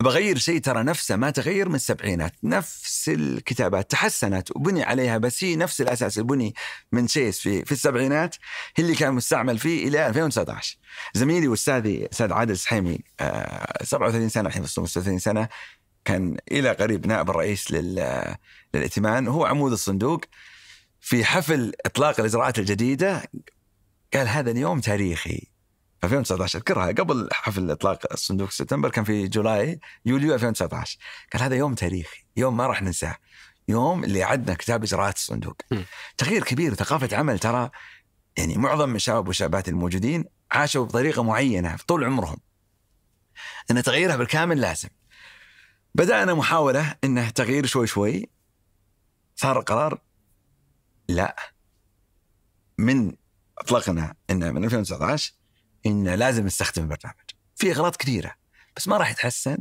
S2: بغير شيء ترى نفسه ما تغير من السبعينات نفس الكتابات تحسنت وبني عليها بس هي نفس الأساس البني من شيس في, في السبعينات هي اللي كان مستعمل فيه إلى 2019 زميلي وأستاذي أستاذ عادل سحيمي آه 37 سنة الحين في 36 سنة كان إلى قريب نائب الرئيس للائتمان هو عمود الصندوق في حفل إطلاق الإجراءات الجديدة قال هذا اليوم تاريخي 2019 اذكرها قبل حفل اطلاق الصندوق سبتمبر كان في جولاي يوليو 2019 قال هذا يوم تاريخي يوم ما راح ننساه يوم اللي عدنا كتاب اجراءات الصندوق تغيير كبير ثقافه عمل ترى يعني معظم الشباب والشابات الموجودين عاشوا بطريقه معينه طول عمرهم ان تغييرها بالكامل لازم بدانا محاوله انه تغيير شوي شوي صار قرار لا من اطلقنا انه من 2019 ان لازم نستخدم البرنامج في اغلاط كثيره بس ما راح يتحسن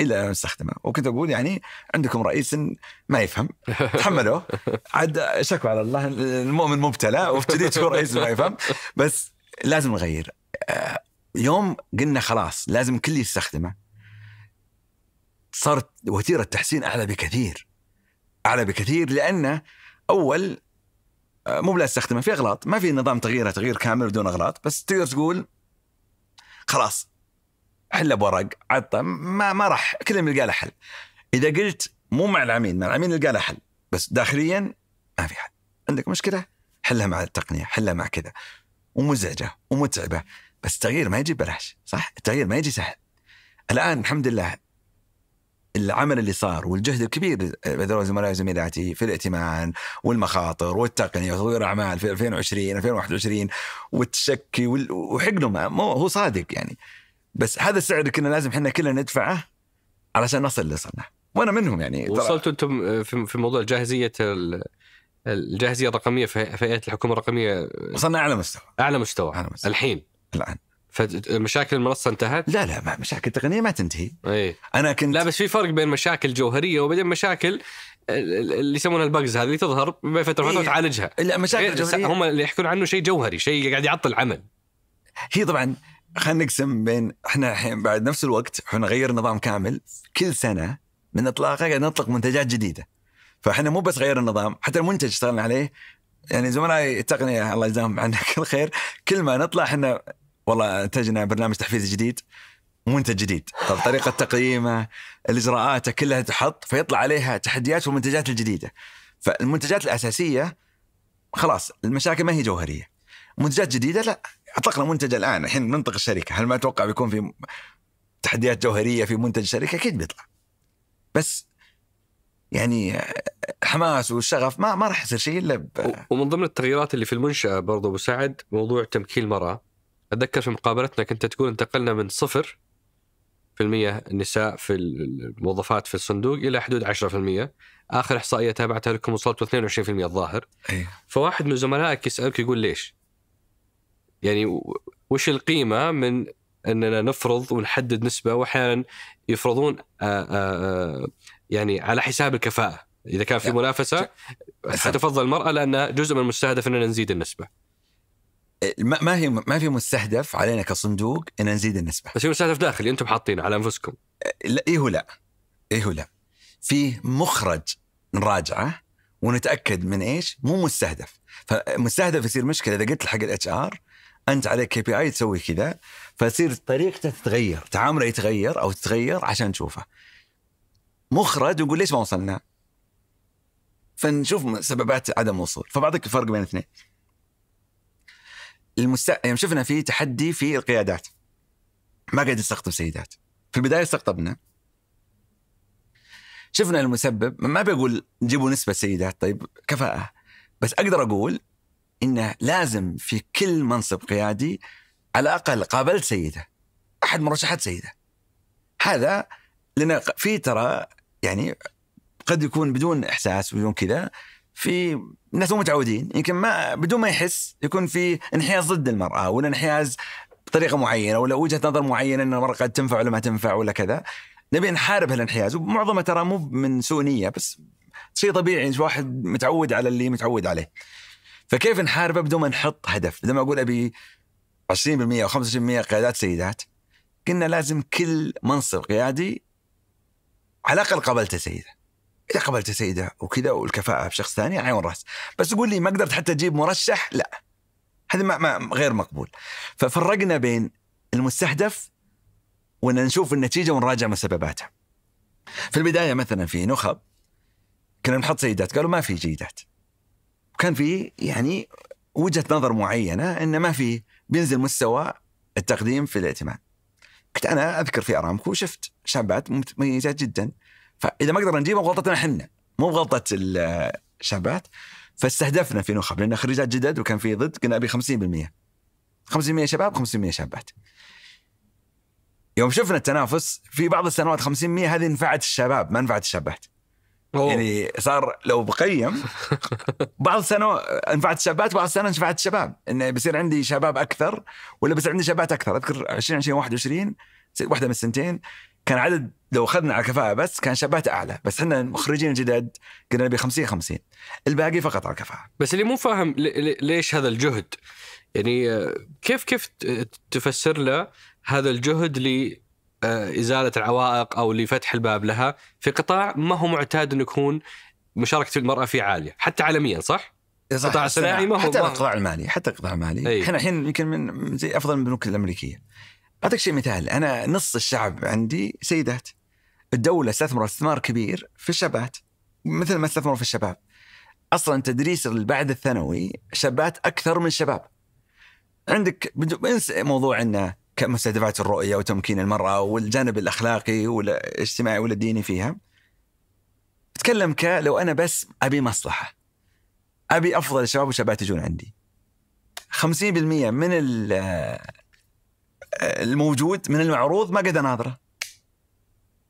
S2: الا لو نستخدمه وكنت اقول يعني عندكم رئيس ما يفهم تحملوه عاد شكوى على الله المؤمن مبتلى وابتديت هو رئيس ما يفهم بس لازم نغير آه، يوم قلنا خلاص لازم كل يستخدمه صارت وتيره التحسين اعلى بكثير اعلى بكثير لانه اول آه، مو بلا استخدمه في اغلاط ما في نظام تغييره تغيير كامل بدون اغلاط بس تقدر تقول خلاص حل بورق عطه ما ما راح كل يلقى له حل اذا قلت مو مع العميل مع العميل يلقى له حل بس داخليا ما في حل عندك مشكله حلها مع التقنيه حلها مع كذا ومزعجه ومتعبه بس التغيير ما يجي ببلاش صح التغيير ما يجي سهل الان الحمد لله العمل اللي صار والجهد الكبير بذلوه زملائي وزميلاتي في الائتمان والمخاطر والتقنيه وتطوير اعمال في 2020 2021 والتشكي وحقنهم هو صادق يعني بس هذا السعر اللي كنا لازم احنا كلنا ندفعه علشان نصل اللي صرناه وانا منهم يعني
S1: وصلتوا انتم في موضوع جاهزيه الجاهزيه الرقميه في هيئه الحكومه الرقميه وصلنا اعلى مستوى اعلى مستوى, أعلى مستوى. الحين الان فمشاكل المنصه انتهت؟ لا لا ما مشاكل تقنيه ما تنتهي. اي انا كنت لا بس في فرق بين مشاكل جوهريه وبعدين مشاكل اللي يسمونها البجز هذه اللي تظهر بين فتره وفتره إيه. وتعالجها. لا مشاكل جوهريه هم اللي يحكون عنه شيء جوهري، شيء قاعد يعطل العمل.
S2: هي طبعا خلينا نقسم بين احنا الحين بعد نفس الوقت احنا غير نظام كامل كل سنه من اطلاقه قاعد نطلق منتجات جديده. فاحنا مو بس غير النظام، حتى المنتج اشتغلنا عليه يعني زملائي التقنيه الله يجزاهم عنك كل خير كل ما نطلع احنا والله انتجنا برنامج تحفيز جديد منتج جديد طب طريقة تقييمه الإجراءات كلها تحط فيطلع عليها تحديات والمنتجات الجديدة فالمنتجات الأساسية خلاص المشاكل ما هي جوهرية منتجات جديدة لا أطلقنا منتج الآن الحين ننطق الشركة هل ما أتوقع بيكون في تحديات جوهرية في منتج الشركة أكيد بيطلع بس يعني
S1: حماس والشغف ما ما راح يصير شيء الا ومن ضمن التغييرات اللي في المنشاه برضو ابو سعد موضوع تمكين المراه اتذكر في مقابلتنا كنت تقول انتقلنا من صفر في المية النساء في الموظفات في الصندوق الى حدود 10% اخر احصائيه تابعتها لكم وصلت 22% الظاهر أيه. فواحد من زملائك يسالك يقول ليش؟ يعني وش القيمه من اننا نفرض ونحدد نسبه واحيانا يفرضون آآ آه، آآ آه، آه، يعني على حساب الكفاءه اذا كان في منافسه حتفضل المراه لانها جزء من المستهدف اننا نزيد النسبه
S2: ما هي ما في مستهدف علينا كصندوق ان نزيد النسبه بس في مستهدف داخلي انتم حاطينه على انفسكم لا ايه هو لا ايه هو لا في مخرج نراجعه ونتاكد من ايش مو مستهدف فمستهدف يصير مشكله اذا قلت لحق الاتش ار انت عليك كي بي اي تسوي كذا فيصير طريقته تتغير تعامله يتغير او تتغير عشان تشوفه مخرج يقول ليش ما وصلنا فنشوف سببات عدم وصول فبعطيك الفرق بين الاثنين المست... يوم يعني شفنا في تحدي في القيادات ما قاعد نستقطب سيدات في البدايه استقطبنا شفنا المسبب ما بقول جيبوا نسبه سيدات طيب كفاءه بس اقدر اقول انه لازم في كل منصب قيادي على الاقل قابلت سيده احد مرشحات سيده هذا لان في ترى يعني قد يكون بدون احساس وبدون كذا في الناس مو متعودين يمكن ما بدون ما يحس يكون في انحياز ضد المراه ولا انحياز بطريقه معينه ولا وجهه نظر معينه ان المراه قد تنفع ولا ما تنفع ولا كذا نبي نحارب هالانحياز ومعظمه ترى مو من سوء نيه بس شيء طبيعي واحد متعود على اللي متعود عليه فكيف نحاربه بدون ما نحط هدف بدون ما اقول ابي 20% او 25% قيادات سيدات كنا لازم كل منصب قيادي على الاقل قابلته سيده اذا قبلت سيده وكذا والكفاءه بشخص ثاني عيون راس بس تقول لي ما قدرت حتى اجيب مرشح لا هذا ما, ما غير مقبول ففرقنا بين المستهدف وان نشوف النتيجه ونراجع مسبباتها في البدايه مثلا في نخب كنا نحط سيدات قالوا ما في جيدات وكان في يعني وجهه نظر معينه انه ما في بينزل مستوى التقديم في الائتمان كنت انا اذكر في ارامكو شفت شابات متميزات جدا فاذا ما قدرنا نجيبه غلطتنا احنا مو بغلطه الشابات فاستهدفنا في نخب لان خريجات جدد وكان في ضد قلنا ابي 50% 50% شباب 50% شابات يوم شفنا التنافس في بعض السنوات 50% هذه نفعت الشباب ما نفعت الشابات أوه. يعني صار لو بقيم بعض السنة انفعت الشابات بعض السنة نفعت الشباب انه بيصير عندي شباب اكثر ولا بيصير عندي شابات اكثر اذكر 2020 21 واحدة من السنتين كان عدد لو اخذنا على كفاءه بس كان شابات اعلى بس احنا المخرجين الجدد قلنا نبي 50 50 الباقي فقط على الكفاءه
S1: بس اللي مو فاهم ليش هذا الجهد يعني آه، كيف كيف تفسر له هذا الجهد لازاله آه، العوائق او لفتح الباب لها في قطاع ما هو معتاد انه يكون مشاركه المراه فيه عاليه حتى عالميا صح؟ القطاع إيه، الصناعي ما هو حتى القطاع
S2: المالي حتى القطاع المالي إيه. احنا الحين يمكن من زي افضل من البنوك الامريكيه اعطيك شيء مثال انا نص الشعب عندي سيدات الدولة استثمرت استثمار كبير في الشابات مثل ما استثمروا في الشباب اصلا تدريس البعد الثانوي شابات اكثر من شباب عندك انسى موضوع انه كمستهدفات الرؤيه وتمكين المراه والجانب الاخلاقي والاجتماعي والديني فيها تكلم ك لو انا بس ابي مصلحه ابي افضل الشباب والشابات يجون عندي 50% من الموجود من المعروض ما قد اناظره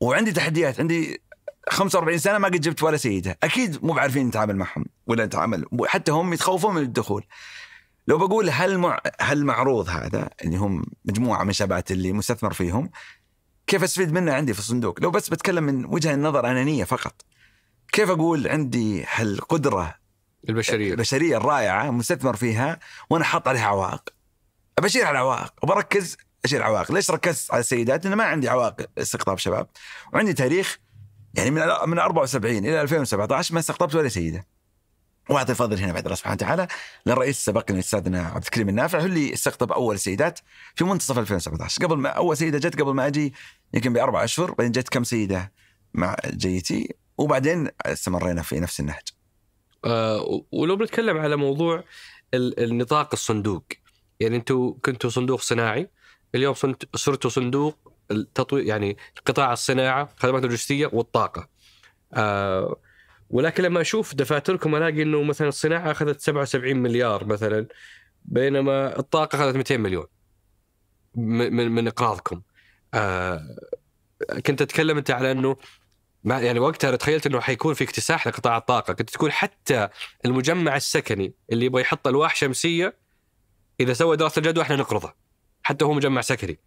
S2: وعندي تحديات عندي 45 سنه ما قد جبت ولا سيده اكيد مو بعارفين نتعامل معهم ولا نتعامل حتى هم يتخوفون من الدخول لو بقول هل مع... هل معروض هذا اللي هم مجموعه من شبات اللي مستثمر فيهم كيف استفيد منه عندي في الصندوق لو بس بتكلم من وجهه نظر انانيه فقط كيف اقول عندي هالقدره البشريه البشريه الرائعه مستثمر فيها وانا حاط عليها عوائق ابشير على العوائق وبركز ايش العوائق؟ ليش ركزت على السيدات؟ لان ما عندي عوائق استقطاب شباب وعندي تاريخ يعني من من 74 الى 2017 ما استقطبت ولا سيده. واعطي فضل هنا بعد الله سبحانه وتعالى للرئيس سبقني استاذنا عبد الكريم النافع هو اللي استقطب اول سيدات في منتصف 2017 قبل ما اول سيده جت قبل ما اجي يمكن باربع اشهر بعدين جت كم سيده مع جيتي وبعدين استمرينا في نفس النهج.
S1: أه ولو بنتكلم على موضوع النطاق الصندوق يعني انتم كنتوا صندوق صناعي اليوم صرتوا صندوق التطوير يعني قطاع الصناعه، الخدمات اللوجستيه والطاقه. آه ولكن لما اشوف دفاتركم الاقي انه مثلا الصناعه اخذت 77 مليار مثلا بينما الطاقه اخذت 200 مليون من من اقراضكم. آه كنت اتكلم انت على انه ما يعني وقتها تخيلت انه حيكون في اكتساح لقطاع الطاقه، كنت تقول حتى المجمع السكني اللي يبغى يحط الواح شمسيه اذا سوى دراسه الجدوى احنا نقرضه. حتى هو مجمع سكري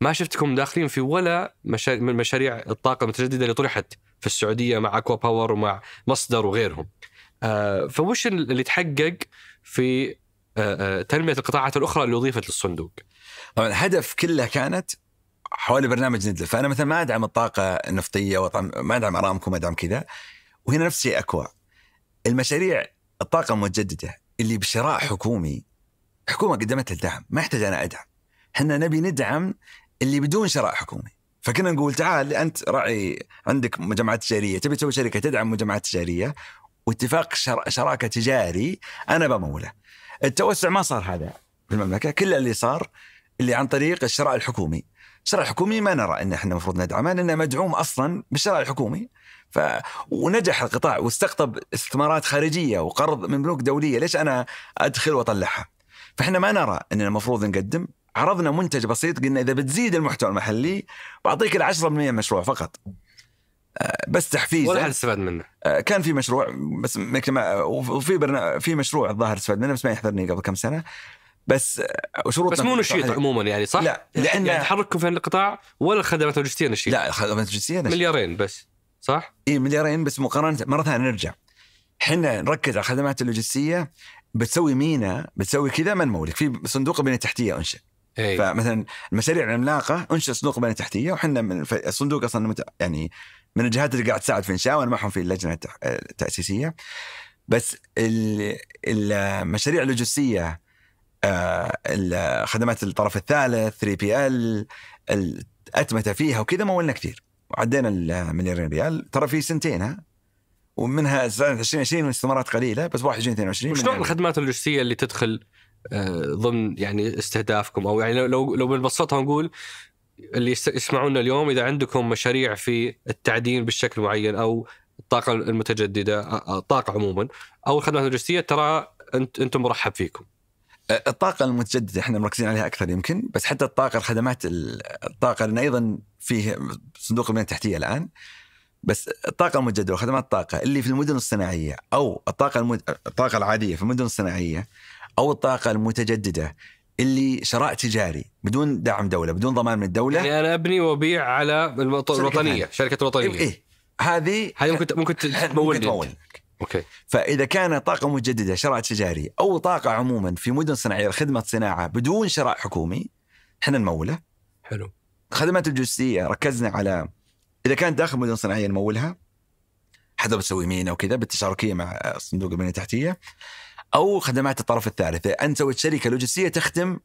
S1: ما شفتكم داخلين في ولا من مشاريع الطاقه المتجدده اللي طرحت في السعوديه مع اكوا باور ومع مصدر وغيرهم آه، فوش اللي تحقق في آه، آه، تنميه القطاعات الاخرى اللي اضيفت للصندوق
S2: طبعا الهدف كله كانت حول برنامج ندله فانا مثلا ما ادعم الطاقه النفطيه وطعم ما ادعم ارامكو ما ادعم كذا وهنا نفس الشيء اكوا المشاريع الطاقه المتجدده اللي بشراء حكومي حكومه قدمت الدعم ما يحتاج انا ادعم احنا نبي ندعم اللي بدون شراء حكومي فكنا نقول تعال انت راعي عندك مجمعات تجاريه تبي تسوي شركه تدعم مجمعات تجاريه واتفاق شر... شراكه تجاري انا بموله. التوسع ما صار هذا في المملكه، كل اللي صار اللي عن طريق الشراء الحكومي. الشراء الحكومي ما نرى ان احنا المفروض ندعمه لانه مدعوم اصلا بالشراء الحكومي. ف ونجح القطاع واستقطب استثمارات خارجيه وقرض من بنوك دوليه، ليش انا ادخل واطلعها؟ فاحنا ما نرى اننا المفروض نقدم عرضنا منتج بسيط قلنا اذا بتزيد المحتوى المحلي بعطيك ال 10% مشروع فقط آه، بس تحفيز ولا حد استفاد منه آه، كان في مشروع بس وفي في مشروع الظاهر استفاد منه بس ما يحضرني قبل كم سنه بس آه، وشروط بس مو نشيط عموما
S1: يعني صح؟ لا يعني لان يعني تحرككم
S2: في القطاع
S1: ولا الخدمات اللوجستيه
S2: نشيط لا الخدمات اللوجستيه نشيط مليارين بس صح؟ اي مليارين بس مقارنه مره ثانيه نرجع احنا نركز على الخدمات اللوجستيه بتسوي مينا بتسوي كذا من مولك في صندوق بنيه تحتيه انشئ أي. فمثلا المشاريع العملاقه انشئ صندوق بنيه تحتيه وحنا من الصندوق اصلا مت... يعني من الجهات اللي قاعد تساعد في انشاء وانا معهم في اللجنه التاسيسيه بس المشاريع اللوجستيه آه، خدمات الطرف الثالث 3 بي ال الاتمته فيها وكذا مولنا كثير وعدينا المليارين ريال ترى في سنتين ها ومنها سنه 2020 والاستثمارات قليله بس 21 22 نوع
S1: الخدمات اللوجستيه اللي تدخل آه، ضمن يعني استهدافكم او يعني لو لو بنبسطها ونقول اللي يسمعونا اليوم اذا عندكم مشاريع في التعدين بشكل معين او الطاقه المتجدده الطاقه آه، آه، عموما او الخدمات اللوجستيه ترى انت انتم مرحب فيكم.
S2: الطاقة المتجددة احنا مركزين عليها أكثر يمكن بس حتى الطاقة الخدمات الطاقة لأن أيضا فيه صندوق البنية التحتية الآن بس الطاقة المتجددة وخدمات الطاقة اللي في المدن الصناعية أو الطاقة المد... الطاقة العادية في المدن الصناعية او الطاقه المتجدده اللي شراء تجاري بدون دعم دوله بدون ضمان من الدوله يعني
S1: انا ابني وابيع على الوطنيه شركه الوطنيه ايه هذه
S2: هذه ممكن ممكن تمول اوكي فاذا كان طاقه متجدده شراء تجاري او طاقه عموما في مدن صناعيه خدمه صناعه بدون شراء حكومي احنا نموله حلو الخدمات اللوجستيه ركزنا على اذا كان داخل مدن صناعيه نمولها حسب تسوي مين او كذا بالتشاركيه مع صندوق البنيه التحتيه او خدمات الطرف الثالث انت سويت شركه لوجستيه تخدم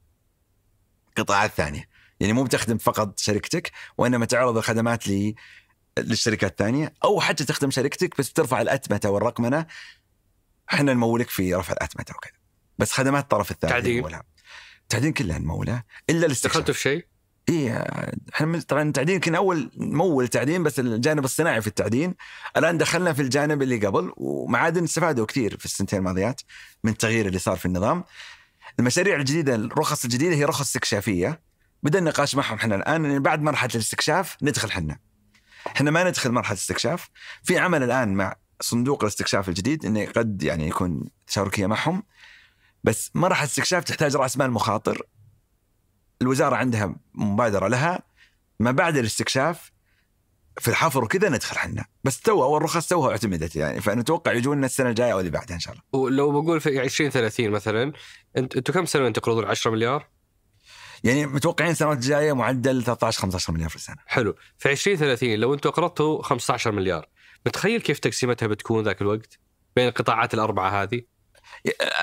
S2: قطاعات ثانيه يعني مو بتخدم فقط شركتك وانما تعرض الخدمات لي للشركات الثانيه او حتى تخدم شركتك بس ترفع الاتمته والرقمنه احنا نمولك في رفع الاتمته وكذا بس خدمات الطرف الثالث تعدين تعدين كلها نموله الا الاستشارات دخلت في شيء؟ اي احنا طبعا التعدين كان اول مول تعدين بس الجانب الصناعي في التعدين الان دخلنا في الجانب اللي قبل ومعادن استفادوا كثير في السنتين الماضيات من التغيير اللي صار في النظام المشاريع الجديده الرخص الجديده هي رخص استكشافيه بدا النقاش معهم احنا الان يعني بعد مرحله الاستكشاف ندخل احنا احنا ما ندخل مرحله الاستكشاف في عمل الان مع صندوق الاستكشاف الجديد انه قد يعني يكون تشاركيه معهم بس مرحله الاستكشاف تحتاج راس مال مخاطر الوزاره عندها مبادره لها ما بعد الاستكشاف في الحفر وكذا ندخل حنا بس تو اول رخص توها اعتمدت يعني فنتوقع يجونا السنه
S1: الجايه او اللي بعدها ان شاء الله ولو بقول في 2030 مثلا انتم كم سنه تقرضون 10 مليار؟
S2: يعني متوقعين السنوات الجايه معدل 13 15 مليار في السنه
S1: حلو في 2030 لو انتم اقرضتوا 15 مليار متخيل كيف تقسيمتها بتكون ذاك الوقت بين القطاعات الاربعه هذه؟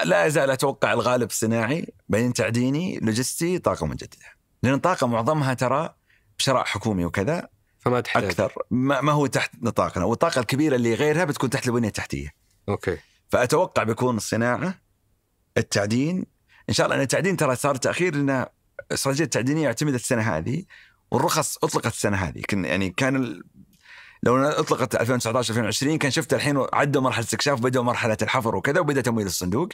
S1: لا ازال اتوقع الغالب الصناعي بعدين تعديني
S2: لوجستي طاقه مجدده لان الطاقه معظمها ترى شراء حكومي وكذا فما تحتاج اكثر ما, ما هو تحت نطاقنا والطاقه الكبيره اللي غيرها بتكون تحت البنيه التحتيه اوكي فاتوقع بيكون الصناعه التعدين ان شاء الله ان التعدين ترى صار تاخير لنا استراتيجيه التعدينيه اعتمدت السنه هذه والرخص اطلقت السنه هذه كان يعني كان لو اطلقت 2019 2020 كان شفت الحين عدوا مرحله استكشاف بدأوا مرحله الحفر وكذا وبدا تمويل الصندوق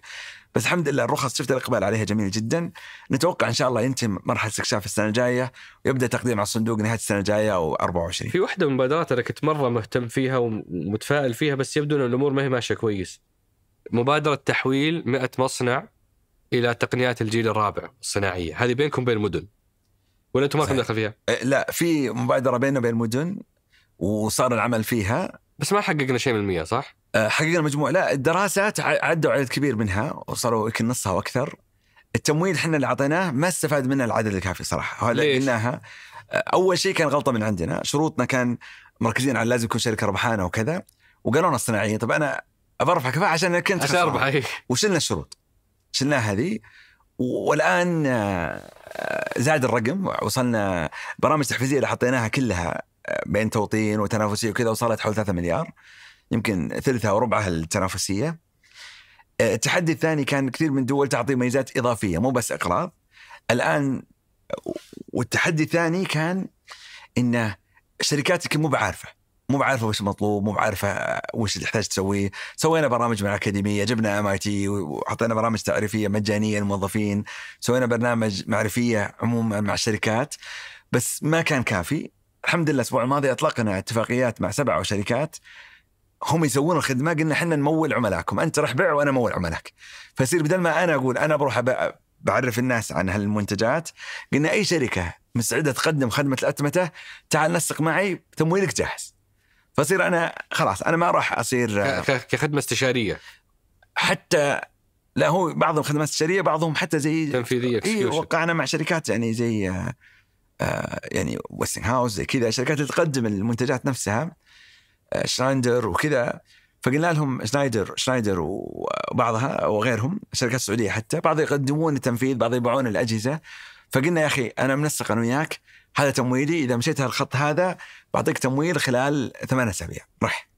S2: بس الحمد لله الرخص شفت الاقبال عليها جميل جدا نتوقع ان شاء الله ينتهي مرحله استكشاف السنه الجايه ويبدا تقديم على الصندوق نهايه السنه الجايه او 24
S1: في واحده من المبادرات انا كنت مره مهتم فيها ومتفائل فيها بس يبدو ان الامور ما هي ماشيه كويس مبادره تحويل 100 مصنع الى تقنيات الجيل الرابع الصناعيه هذه بينكم وبين المدن ولا انتم ما لكم دخل فيها؟
S2: إيه، لا في مبادره بيننا وبين المدن وصار العمل فيها بس ما حققنا شيء من المية صح؟ آه، حققنا مجموع لا الدراسات عدوا عدد كبير منها وصاروا يمكن نصها واكثر التمويل احنا اللي اعطيناه ما استفاد منه العدد الكافي صراحه ليش؟ قلناها آه، اول شيء كان غلطه من عندنا شروطنا كان مركزين على لازم يكون شركه ربحانه وكذا وقالونا الصناعيه طب انا برفع كفاءه عشان كنت عشان اربح إيه. وشلنا الشروط شلناها هذه والان آه، زاد الرقم وصلنا برامج تحفيزيه اللي حطيناها كلها بين توطين وتنافسيه وكذا وصلت حول 3 مليار يمكن ثلثها وربعها التنافسيه آه، التحدي الثاني كان كثير من دول تعطي ميزات اضافيه مو بس اقراض الان والتحدي الثاني كان انه الشركات يمكن مو بعارفه مو بعارفه وش المطلوب مو بعارفه وش تحتاج تسويه سوينا برامج مع الاكاديميه جبنا ام اي تي وحطينا برامج تعريفيه مجانيه للموظفين سوينا برنامج معرفيه عموما مع الشركات بس ما كان كافي الحمد لله الاسبوع الماضي اطلقنا اتفاقيات مع سبعه شركات هم يسوون الخدمه قلنا احنا نمول عملائكم انت راح بيع وانا مول عملائك فيصير بدل ما انا اقول انا بروح بعرف الناس عن هالمنتجات قلنا اي شركه مستعده تقدم خدمه الاتمته تعال نسق معي تمويلك جاهز فصير انا خلاص انا ما راح اصير
S1: كخدمه استشاريه
S2: حتى لا هو بعضهم خدمات استشاريه بعضهم حتى زي تنفيذيه اي وقعنا مع شركات يعني زي آه، يعني ويستنج هاوس زي كذا شركات اللي تقدم المنتجات نفسها شرايندر آه، وكذا فقلنا لهم شنايدر شنايدر وبعضها وغيرهم شركات سعوديه حتى بعض يقدمون التنفيذ بعض يبيعون الاجهزه فقلنا يا اخي انا منسق انا وياك هذا تمويلي اذا مشيت هالخط هذا بعطيك تمويل خلال ثمان اسابيع رح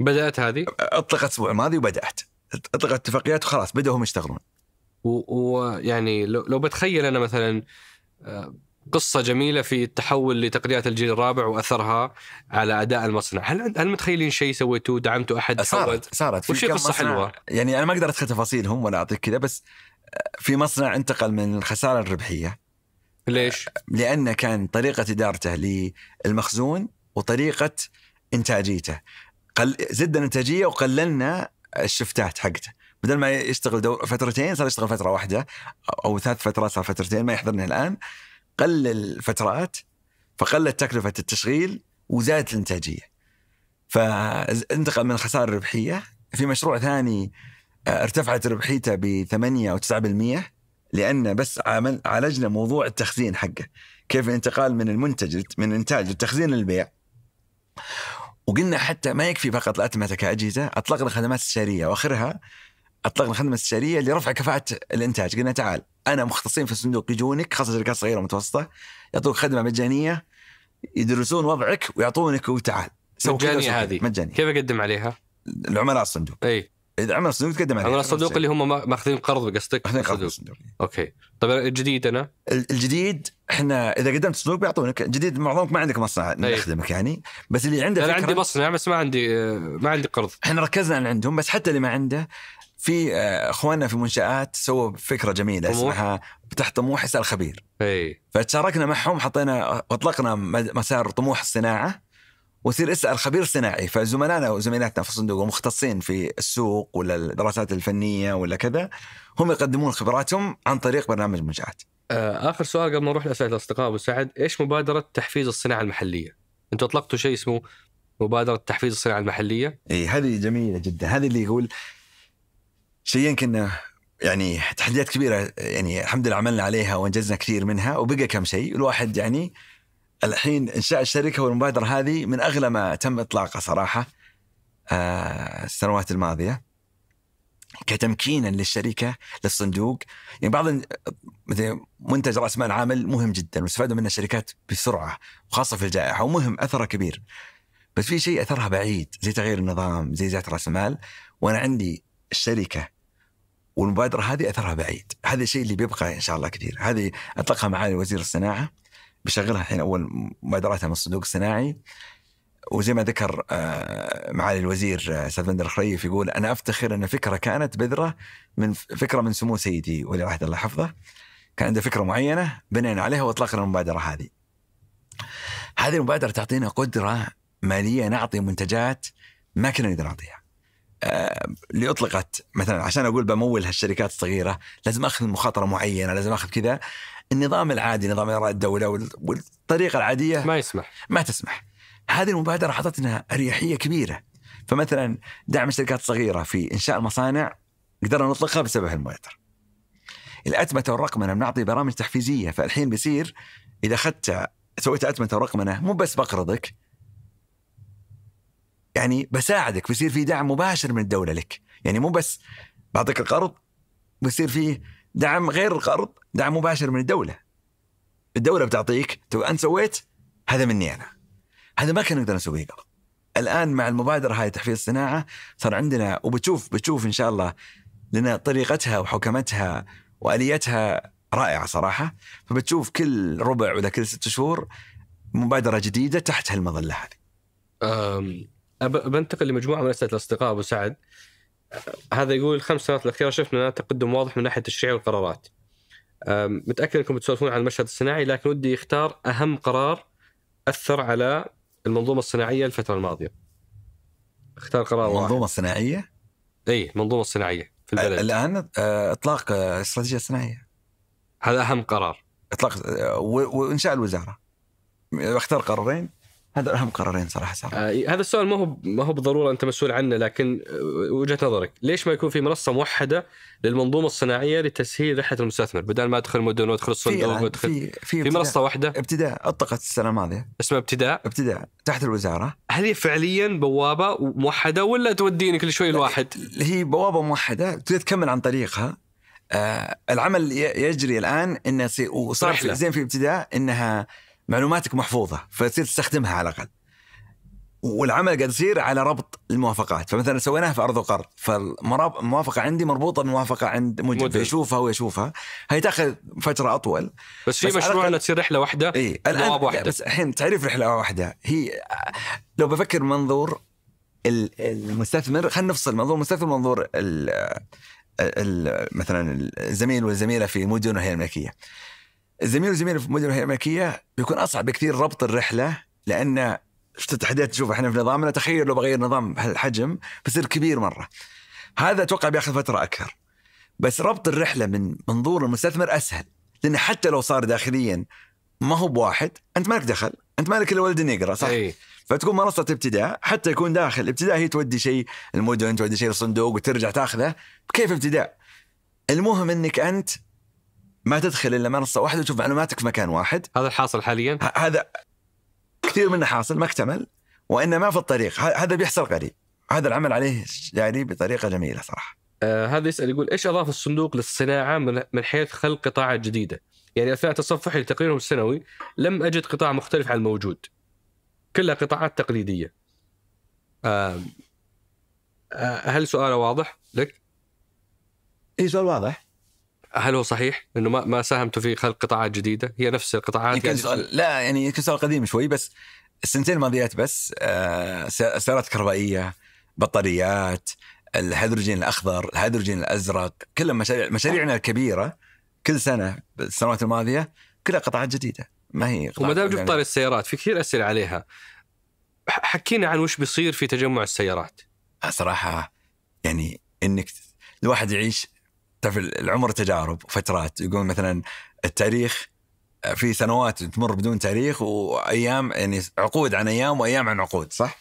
S1: بدات هذه؟ اطلقت
S2: الاسبوع الماضي وبدات اطلقت اتفاقيات وخلاص بداوا هم يشتغلون
S1: ويعني لو, لو بتخيل انا مثلا قصة جميلة في التحول لتقنيات الجيل الرابع وأثرها على أداء المصنع هل هل متخيلين شيء سويتوه دعمتوا أحد صارت صارت في وشي قصة حلوة
S2: يعني أنا ما أقدر أدخل تفاصيلهم ولا أعطيك كذا بس في مصنع انتقل من الخسارة الربحية ليش؟ لأنه كان طريقة إدارته للمخزون وطريقة إنتاجيته قل... زدنا إنتاجية وقللنا الشفتات حقته بدل ما يشتغل دور فترتين صار يشتغل فتره واحده او ثلاث فترات صار فترتين ما يحضرني الان قل الفترات فقلت تكلفه التشغيل وزادت الانتاجيه فانتقل من خساره ربحيه في مشروع ثاني آه، ارتفعت ربحيته ب 8 او 9% لان بس عمل عالجنا موضوع التخزين حقه كيف الانتقال من المنتج من الانتاج التخزين للبيع وقلنا حتى ما يكفي فقط الاتمته كاجهزه اطلقنا خدمات استشاريه واخرها اطلقنا خدمه استشاريه لرفع كفاءه الانتاج قلنا تعال انا مختصين في الصندوق يجونك خاصه شركات صغيره ومتوسطه يعطوك خدمه مجانيه يدرسون وضعك ويعطونك وتعال مجانيه هذه مجانيه
S1: كيف اقدم عليها؟ العملاء الصندوق اي اذا عملاء الصندوق تقدم عليها عملاء الصندوق اللي هم ماخذين قرض قصدك؟ ماخذين قرض الصندوق اوكي طيب الجديد انا؟
S2: الجديد احنا اذا قدمت صندوق بيعطونك الجديد معظمك ما عندك مصنع نخدمك يعني بس اللي عنده انا عندي مصنع بس ما عندي آه، ما عندي قرض احنا ركزنا عن عندهم بس حتى اللي ما عنده في آه، اخواننا في منشات سووا فكره جميله طموح. اسمها تحت طموح اسال خبير اي فتشاركنا معهم حطينا اطلقنا مسار طموح الصناعه ويصير اسال خبير صناعي فزملائنا وزميلاتنا في الصندوق ومختصين في السوق ولا الدراسات الفنيه ولا كذا هم يقدمون خبراتهم عن طريق برنامج منشات.
S1: آه، اخر سؤال قبل ما نروح لاسئله الاصدقاء ابو سعد، ايش مبادره تحفيز الصناعه المحليه؟ انتم اطلقتوا شيء اسمه مبادره تحفيز الصناعه المحليه؟
S2: اي هذه جميله جدا، هذه اللي يقول شيئين كنا يعني تحديات كبيره يعني الحمد لله عملنا عليها وانجزنا كثير منها وبقى كم شيء الواحد يعني الحين انشاء الشركه والمبادره هذه من اغلى ما تم اطلاقه صراحه آه السنوات الماضيه كتمكينا للشركه للصندوق يعني بعض مثل منتج راس مال عامل مهم جدا واستفادوا منه الشركات بسرعه وخاصه في الجائحه ومهم اثره كبير بس في شيء اثرها بعيد زي تغيير النظام زي زياده راس المال وانا عندي الشركه والمبادره هذه اثرها بعيد، هذا الشيء اللي بيبقى ان شاء الله كثير، هذه اطلقها معالي وزير الصناعه بشغلها الحين اول مبادراتها من الصندوق الصناعي وزي ما ذكر آه، معالي الوزير آه، استاذ بندر الخريف يقول انا افتخر ان فكره كانت بذره من فكره من سمو سيدي ولي عهد الله حفظه كان عنده فكره معينه بنينا عليها واطلقنا المبادره هذه. هذه المبادره تعطينا قدره ماليه نعطي منتجات ما كنا نقدر نعطيها. اللي آه، اطلقت مثلا عشان اقول بمول هالشركات الصغيره لازم اخذ مخاطره معينه لازم اخذ كذا النظام العادي نظام اراء الدوله والطريقه العاديه ما يسمح ما تسمح هذه المبادره حطتنا اريحيه كبيره فمثلا دعم الشركات الصغيره في انشاء المصانع قدرنا نطلقها بسبب هالمبادره الاتمته والرقمنه بنعطي برامج تحفيزيه فالحين بيصير اذا اخذت سويت اتمته ورقمنه مو بس بقرضك يعني بساعدك بيصير في دعم مباشر من الدوله لك يعني مو بس بعطيك القرض بيصير فيه دعم غير القرض دعم مباشر من الدوله الدوله بتعطيك تو انت سويت هذا مني انا هذا ما كان نقدر نسويه قبل الان مع المبادره هاي تحفيز الصناعه صار عندنا وبتشوف بتشوف ان شاء الله لان طريقتها وحكمتها واليتها رائعه صراحه فبتشوف كل ربع ولا كل ست شهور مبادره جديده
S1: تحت هالمظله هذه بنتقل لمجموعه من اسئله الاصدقاء ابو سعد هذا يقول الخمس سنوات الاخيره شفنا تقدم واضح من ناحيه التشريع والقرارات متاكد انكم بتسولفون عن المشهد الصناعي لكن ودي اختار اهم قرار اثر على المنظومه الصناعيه الفتره الماضيه اختار قرار المنظومه
S2: الصناعيه
S1: اي المنظومه الصناعيه
S2: في البلد الان اطلاق استراتيجيه صناعيه
S1: هذا اهم قرار اطلاق وانشاء الوزاره اختار قرارين هذا اهم قرارين صراحه صار آه هذا السؤال ما هو ما هو بالضروره انت مسؤول عنه لكن آه، وجهه نظرك ليش ما يكون في منصه موحده للمنظومه الصناعيه لتسهيل رحله المستثمر بدل ما ادخل مدن وادخل الصندوق وادخل في, في, في منصه
S2: واحده ابتداء اطلقت السنه الماضيه اسمها ابتداء ابتداء تحت الوزاره
S1: هل هي فعليا بوابه موحده ولا توديني كل شوي الواحد
S2: هي بوابه موحده تقدر تكمل عن طريقها آه العمل يجري الان انه وصار زين في ابتداء انها معلوماتك محفوظه فتصير تستخدمها على الاقل والعمل قاعد يصير على ربط الموافقات فمثلا سويناها في ارض وقرض فالموافقه عندي مربوطه بموافقة عند مجد فيشوفها ويشوفها هي تاخذ فتره اطول
S1: بس, بس في مشروع انها تصير رحله واحده اي الان واحده بس
S2: الحين تعريف رحله واحده هي لو بفكر منظور المستثمر خلينا نفصل منظور المستثمر منظور الـ الـ مثلا الزميل والزميله في مدن وهي الملكيه الزميل والزميل في مدن الامريكيه بيكون اصعب بكثير ربط الرحله لان شفت التحديات تشوف احنا في نظامنا تخيل لو بغير نظام بهالحجم بصير كبير مره هذا اتوقع بياخذ فتره اكثر بس ربط الرحله من منظور المستثمر اسهل لان حتى لو صار داخليا ما هو بواحد انت مالك دخل انت مالك الا ولد نقرا صح أي. فتكون منصه ابتداء حتى يكون داخل ابتداء هي تودي شيء المدن تودي شيء الصندوق وترجع تاخذه كيف ابتداء المهم انك انت ما تدخل الا منصه واحده وتشوف معلوماتك في مكان واحد
S1: هذا الحاصل حاليا هذا
S2: كثير منه حاصل ما اكتمل وانما في الطريق هذا بيحصل قريب هذا العمل عليه يعني بطريقه جميله صراحه
S1: آه هذا يسال يقول ايش اضاف الصندوق للصناعه من حيث خلق قطاعات جديده؟ يعني اثناء تصفحي لتقريرهم السنوي لم اجد قطاع مختلف عن الموجود. كلها قطاعات تقليديه. آه هل سؤاله واضح لك؟ اي سؤال واضح هل هو صحيح انه ما ما ساهمتوا في خلق قطاعات جديده؟ هي نفس القطاعات يمكن يعني سؤال
S2: لا يعني يمكن سؤال قديم شوي بس السنتين الماضيات بس آه سيارات كهربائيه بطاريات الهيدروجين الاخضر، الهيدروجين الازرق، كلها مشاريع مشاريعنا الكبيره كل سنه السنوات الماضيه كلها قطاعات جديده ما هي وما دام جبت يعني
S1: طار السيارات في كثير اسئله عليها حكينا عن وش بيصير في تجمع السيارات آه، صراحه
S2: يعني انك الواحد يعيش تعرف العمر تجارب فترات يقول مثلا التاريخ آه، في سنوات تمر بدون تاريخ وايام يعني عقود عن ايام وايام عن عقود صح؟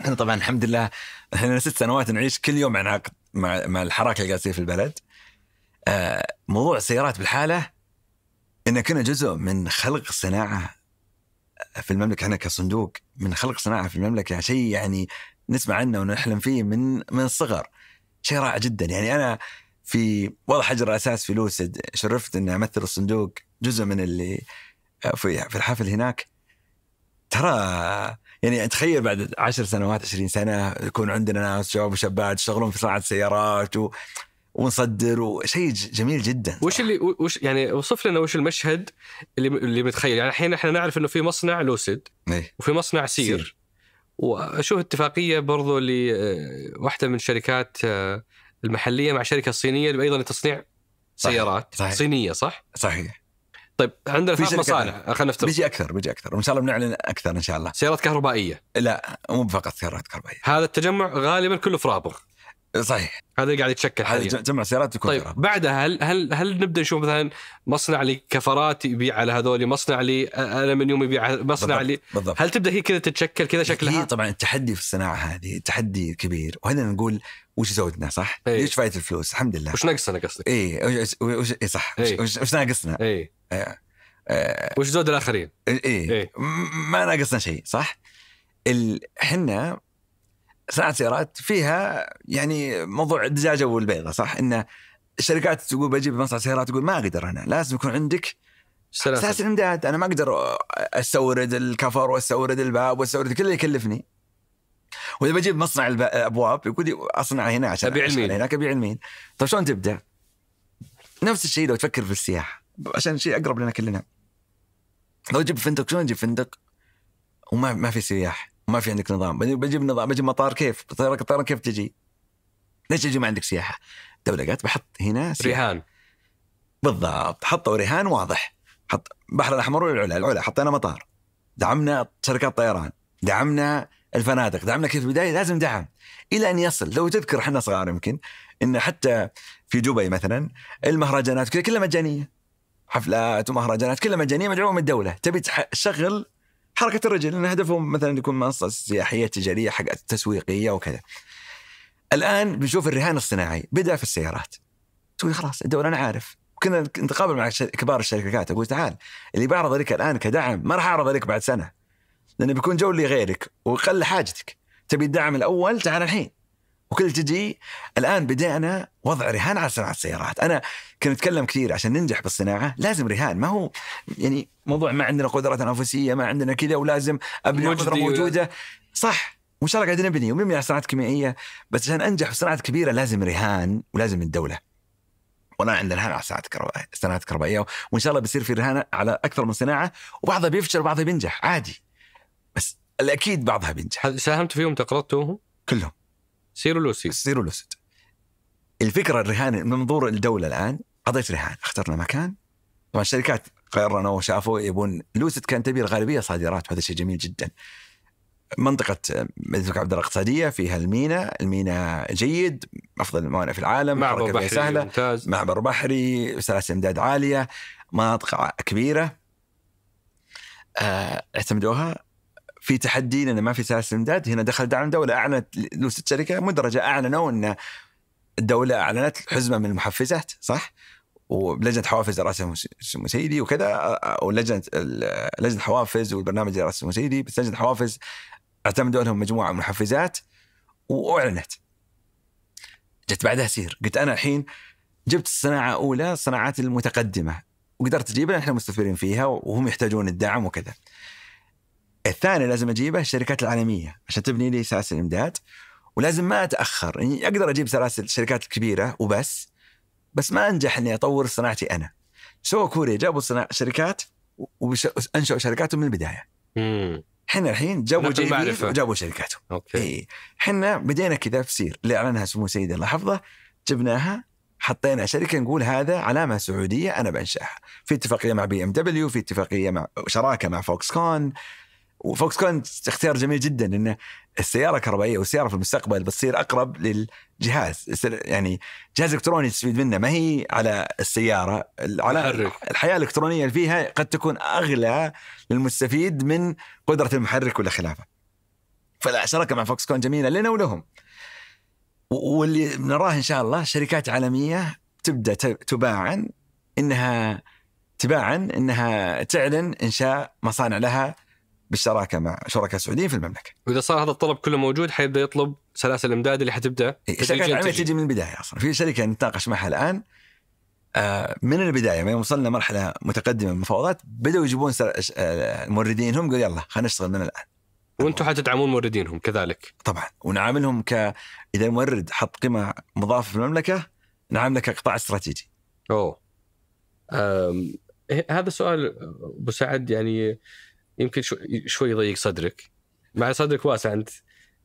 S2: احنا طبعا الحمد لله احنا ست سنوات نعيش كل يوم عن عقد مع مع الحراك اللي قاعد في البلد. آه، موضوع السيارات بالحاله ان كنا جزء من خلق صناعه آه، في المملكه احنا كصندوق من خلق صناعه في المملكه يعني شيء يعني نسمع عنه ونحلم فيه من من الصغر شيء رائع جدا يعني انا في وضع حجر الاساس في لوسد شرفت اني امثل الصندوق جزء من اللي آه، في في الحفل هناك ترى يعني تخيل بعد عشر سنوات عشرين سنة يكون عندنا ناس شباب وشابات
S1: يشتغلون في صناعة سيارات و... ونصدر وشيء جميل جدا وش اللي وش يعني وصف لنا وش المشهد اللي اللي متخيل يعني الحين احنا نعرف انه في مصنع لوسيد ايه؟ وفي مصنع سير, سير. واشوف اتفاقيه برضو لواحده آه، من شركات آه، المحليه مع شركه صينيه ايضا لتصنيع سيارات صحيح. صينيه صح؟ صحيح طيب عندنا ثلاث مصانع خلينا نفترض بيجي
S2: اكثر بيجي اكثر وان شاء الله بنعلن اكثر ان
S1: شاء الله سيارات كهربائيه لا مو فقط سيارات كهربائيه هذا التجمع غالبا كله فرابغ صحيح هذا اللي قاعد يتشكل حاليا جمع سيارات يكون طيب بعدها هل هل هل نبدا نشوف مثلا مصنع لكفرات يبيع على هذول مصنع لالمنيوم يبيع مصنع لي بالضبط.
S2: هل تبدا هي كذا تتشكل كذا شكلها؟ هي طبعا التحدي في الصناعه هذه تحدي كبير وهنا نقول وش زودنا صح؟ ايه. ليش فايت الفلوس؟ الحمد لله وش ناقصنا قصدك؟ اي وش, إيه، صح ايه. وش, وش ناقصنا؟ اي اه. اه. وش زود الاخرين؟ اي ايه. إيه. ما ناقصنا شيء صح؟ احنا صناعه سيارات فيها يعني موضوع الدجاجه والبيضه صح؟ ان الشركات تقول بجيب مصنع سيارات تقول ما اقدر انا لازم يكون عندك سلاسل امداد انا ما اقدر استورد الكفر واستورد الباب واستورد كل اللي يكلفني واذا بجيب مصنع الابواب يقول لي اصنع هنا عشان ابيع المين هناك ابيع المين طيب شلون تبدا؟ نفس الشيء لو تفكر في السياحه عشان شيء اقرب لنا كلنا لو تجيب فندق شلون تجيب فندق وما ما في سياح ما في عندك نظام بجيب نظام بجيب مطار كيف طيران كيف تجي ليش يجي ما عندك سياحه الدوله قالت بحط هنا سياحة. رهان بالضبط حطوا رهان واضح حط البحر الاحمر والعلا العلا حطينا مطار دعمنا شركات طيران دعمنا الفنادق دعمنا كيف البدايه لازم دعم الى ان يصل لو تذكر احنا صغار يمكن ان حتى في دبي مثلا المهرجانات كلها مجانيه حفلات ومهرجانات كلها مجانيه مدعومه من الدوله تبي تشغل حركه الرجل لان هدفهم مثلا يكون منصه سياحيه تجاريه حق تسويقيه وكذا. الان بنشوف الرهان الصناعي بدا في السيارات. تقول خلاص الدوله انا عارف كنا نتقابل مع كبار الشركات اقول تعال اللي بعرض لك الان كدعم ما راح اعرض لك بعد سنه لانه بيكون جو غيرك ويقل حاجتك تبي الدعم الاول تعال الحين وكل تجي الان بدأنا وضع رهان على صناعه السيارات، انا كنت اتكلم كثير عشان ننجح بالصناعه لازم رهان ما هو يعني موضوع ما عندنا قدرات تنافسيه ما عندنا كذا ولازم ابني قدره أيوة. موجوده صح وان شاء الله قاعدين نبني ونبني على صناعات كيميائيه بس عشان انجح في صناعات كبيره لازم رهان ولازم الدوله. وانا عندنا رهان على صناعات كهربائيه صناعات كهربائيه وان شاء الله بيصير في رهان على اكثر من صناعه وبعضها بيفشل وبعضها بينجح عادي. بس الاكيد بعضها بينجح. ساهمت فيهم تقرضتوهم؟ كلهم. سيرولوسيد السيرولوسيد الفكره الرهان من منظور الدوله الان قضيت رهان اخترنا مكان طبعا الشركات قرروا وشافوا يبون لوسيد كان تبي الغالبيه صادرات وهذا شيء جميل جدا منطقة مدينة عبد الاقتصادية فيها المينا، المينا جيد أفضل الموانئ في العالم معبر بحري سهلة ممتاز معبر بحري سلاسل إمداد عالية مناطق كبيرة آه، اعتمدوها في تحدي لان ما في سلاسل امداد هنا دخل دعم دوله اعلنت له ست شركه مدرجه اعلنوا ان الدوله اعلنت حزمه من المحفزات صح؟ ولجنه حوافز راسها سيدي وكذا ولجنه لجنه حوافز والبرنامج اللي سمو سيدي بس لجنه حوافز اعتمدوا لهم مجموعه من المحفزات واعلنت. جت بعدها سير قلت انا الحين جبت الصناعه اولى الصناعات المتقدمه وقدرت اجيبها احنا مستثمرين فيها وهم يحتاجون الدعم وكذا. الثاني لازم اجيبه الشركات العالميه عشان تبني لي سلاسل الامداد ولازم ما اتاخر يعني اقدر اجيب سلاسل الشركات الكبيره وبس بس ما انجح اني اطور صناعتي انا سووا كوريا جابوا صناع شركات وانشأوا شركاتهم من البدايه احنا الحين جابوا جابوا شركاتهم اوكي إيه. احنا بدينا كذا في سير اللي اعلنها سمو سيدي الله يحفظه جبناها حطينا شركه نقول هذا علامه سعوديه انا بنشاها في اتفاقيه مع بي ام دبليو في اتفاقيه مع شراكه مع فوكس كون وفوكس كون اختيار جميل جدا انه السياره الكهربائيه والسياره في المستقبل بتصير اقرب للجهاز يعني جهاز الكتروني تستفيد منه ما هي على السياره على الحياه الالكترونيه اللي فيها قد تكون اغلى للمستفيد من قدره المحرك ولا خلافه فالشراكه مع فوكس كون جميله لنا ولهم واللي نراه ان شاء الله شركات عالميه تبدا تباعا انها تباعا انها تعلن انشاء مصانع لها بالشراكه مع شركاء سعوديين في المملكه.
S1: واذا صار هذا الطلب كله موجود حيبدا يطلب سلاسل الامداد اللي حتبدا الشركات إيه، العالميه تجي
S2: من البدايه اصلا، في شركه نتناقش معها الان آه، من البدايه ما وصلنا مرحله متقدمه من المفاوضات بداوا يجيبون آه، موردينهم قالوا يلا خلينا نشتغل من الان. وانتم حتدعمون موردينهم كذلك. طبعا ونعاملهم ك اذا المورد حط
S1: قيمه مضافه في المملكه نعامله كقطاع استراتيجي. اوه. إيه، هذا سؤال ابو سعد يعني يمكن شوي يضيق صدرك مع صدرك واسع انت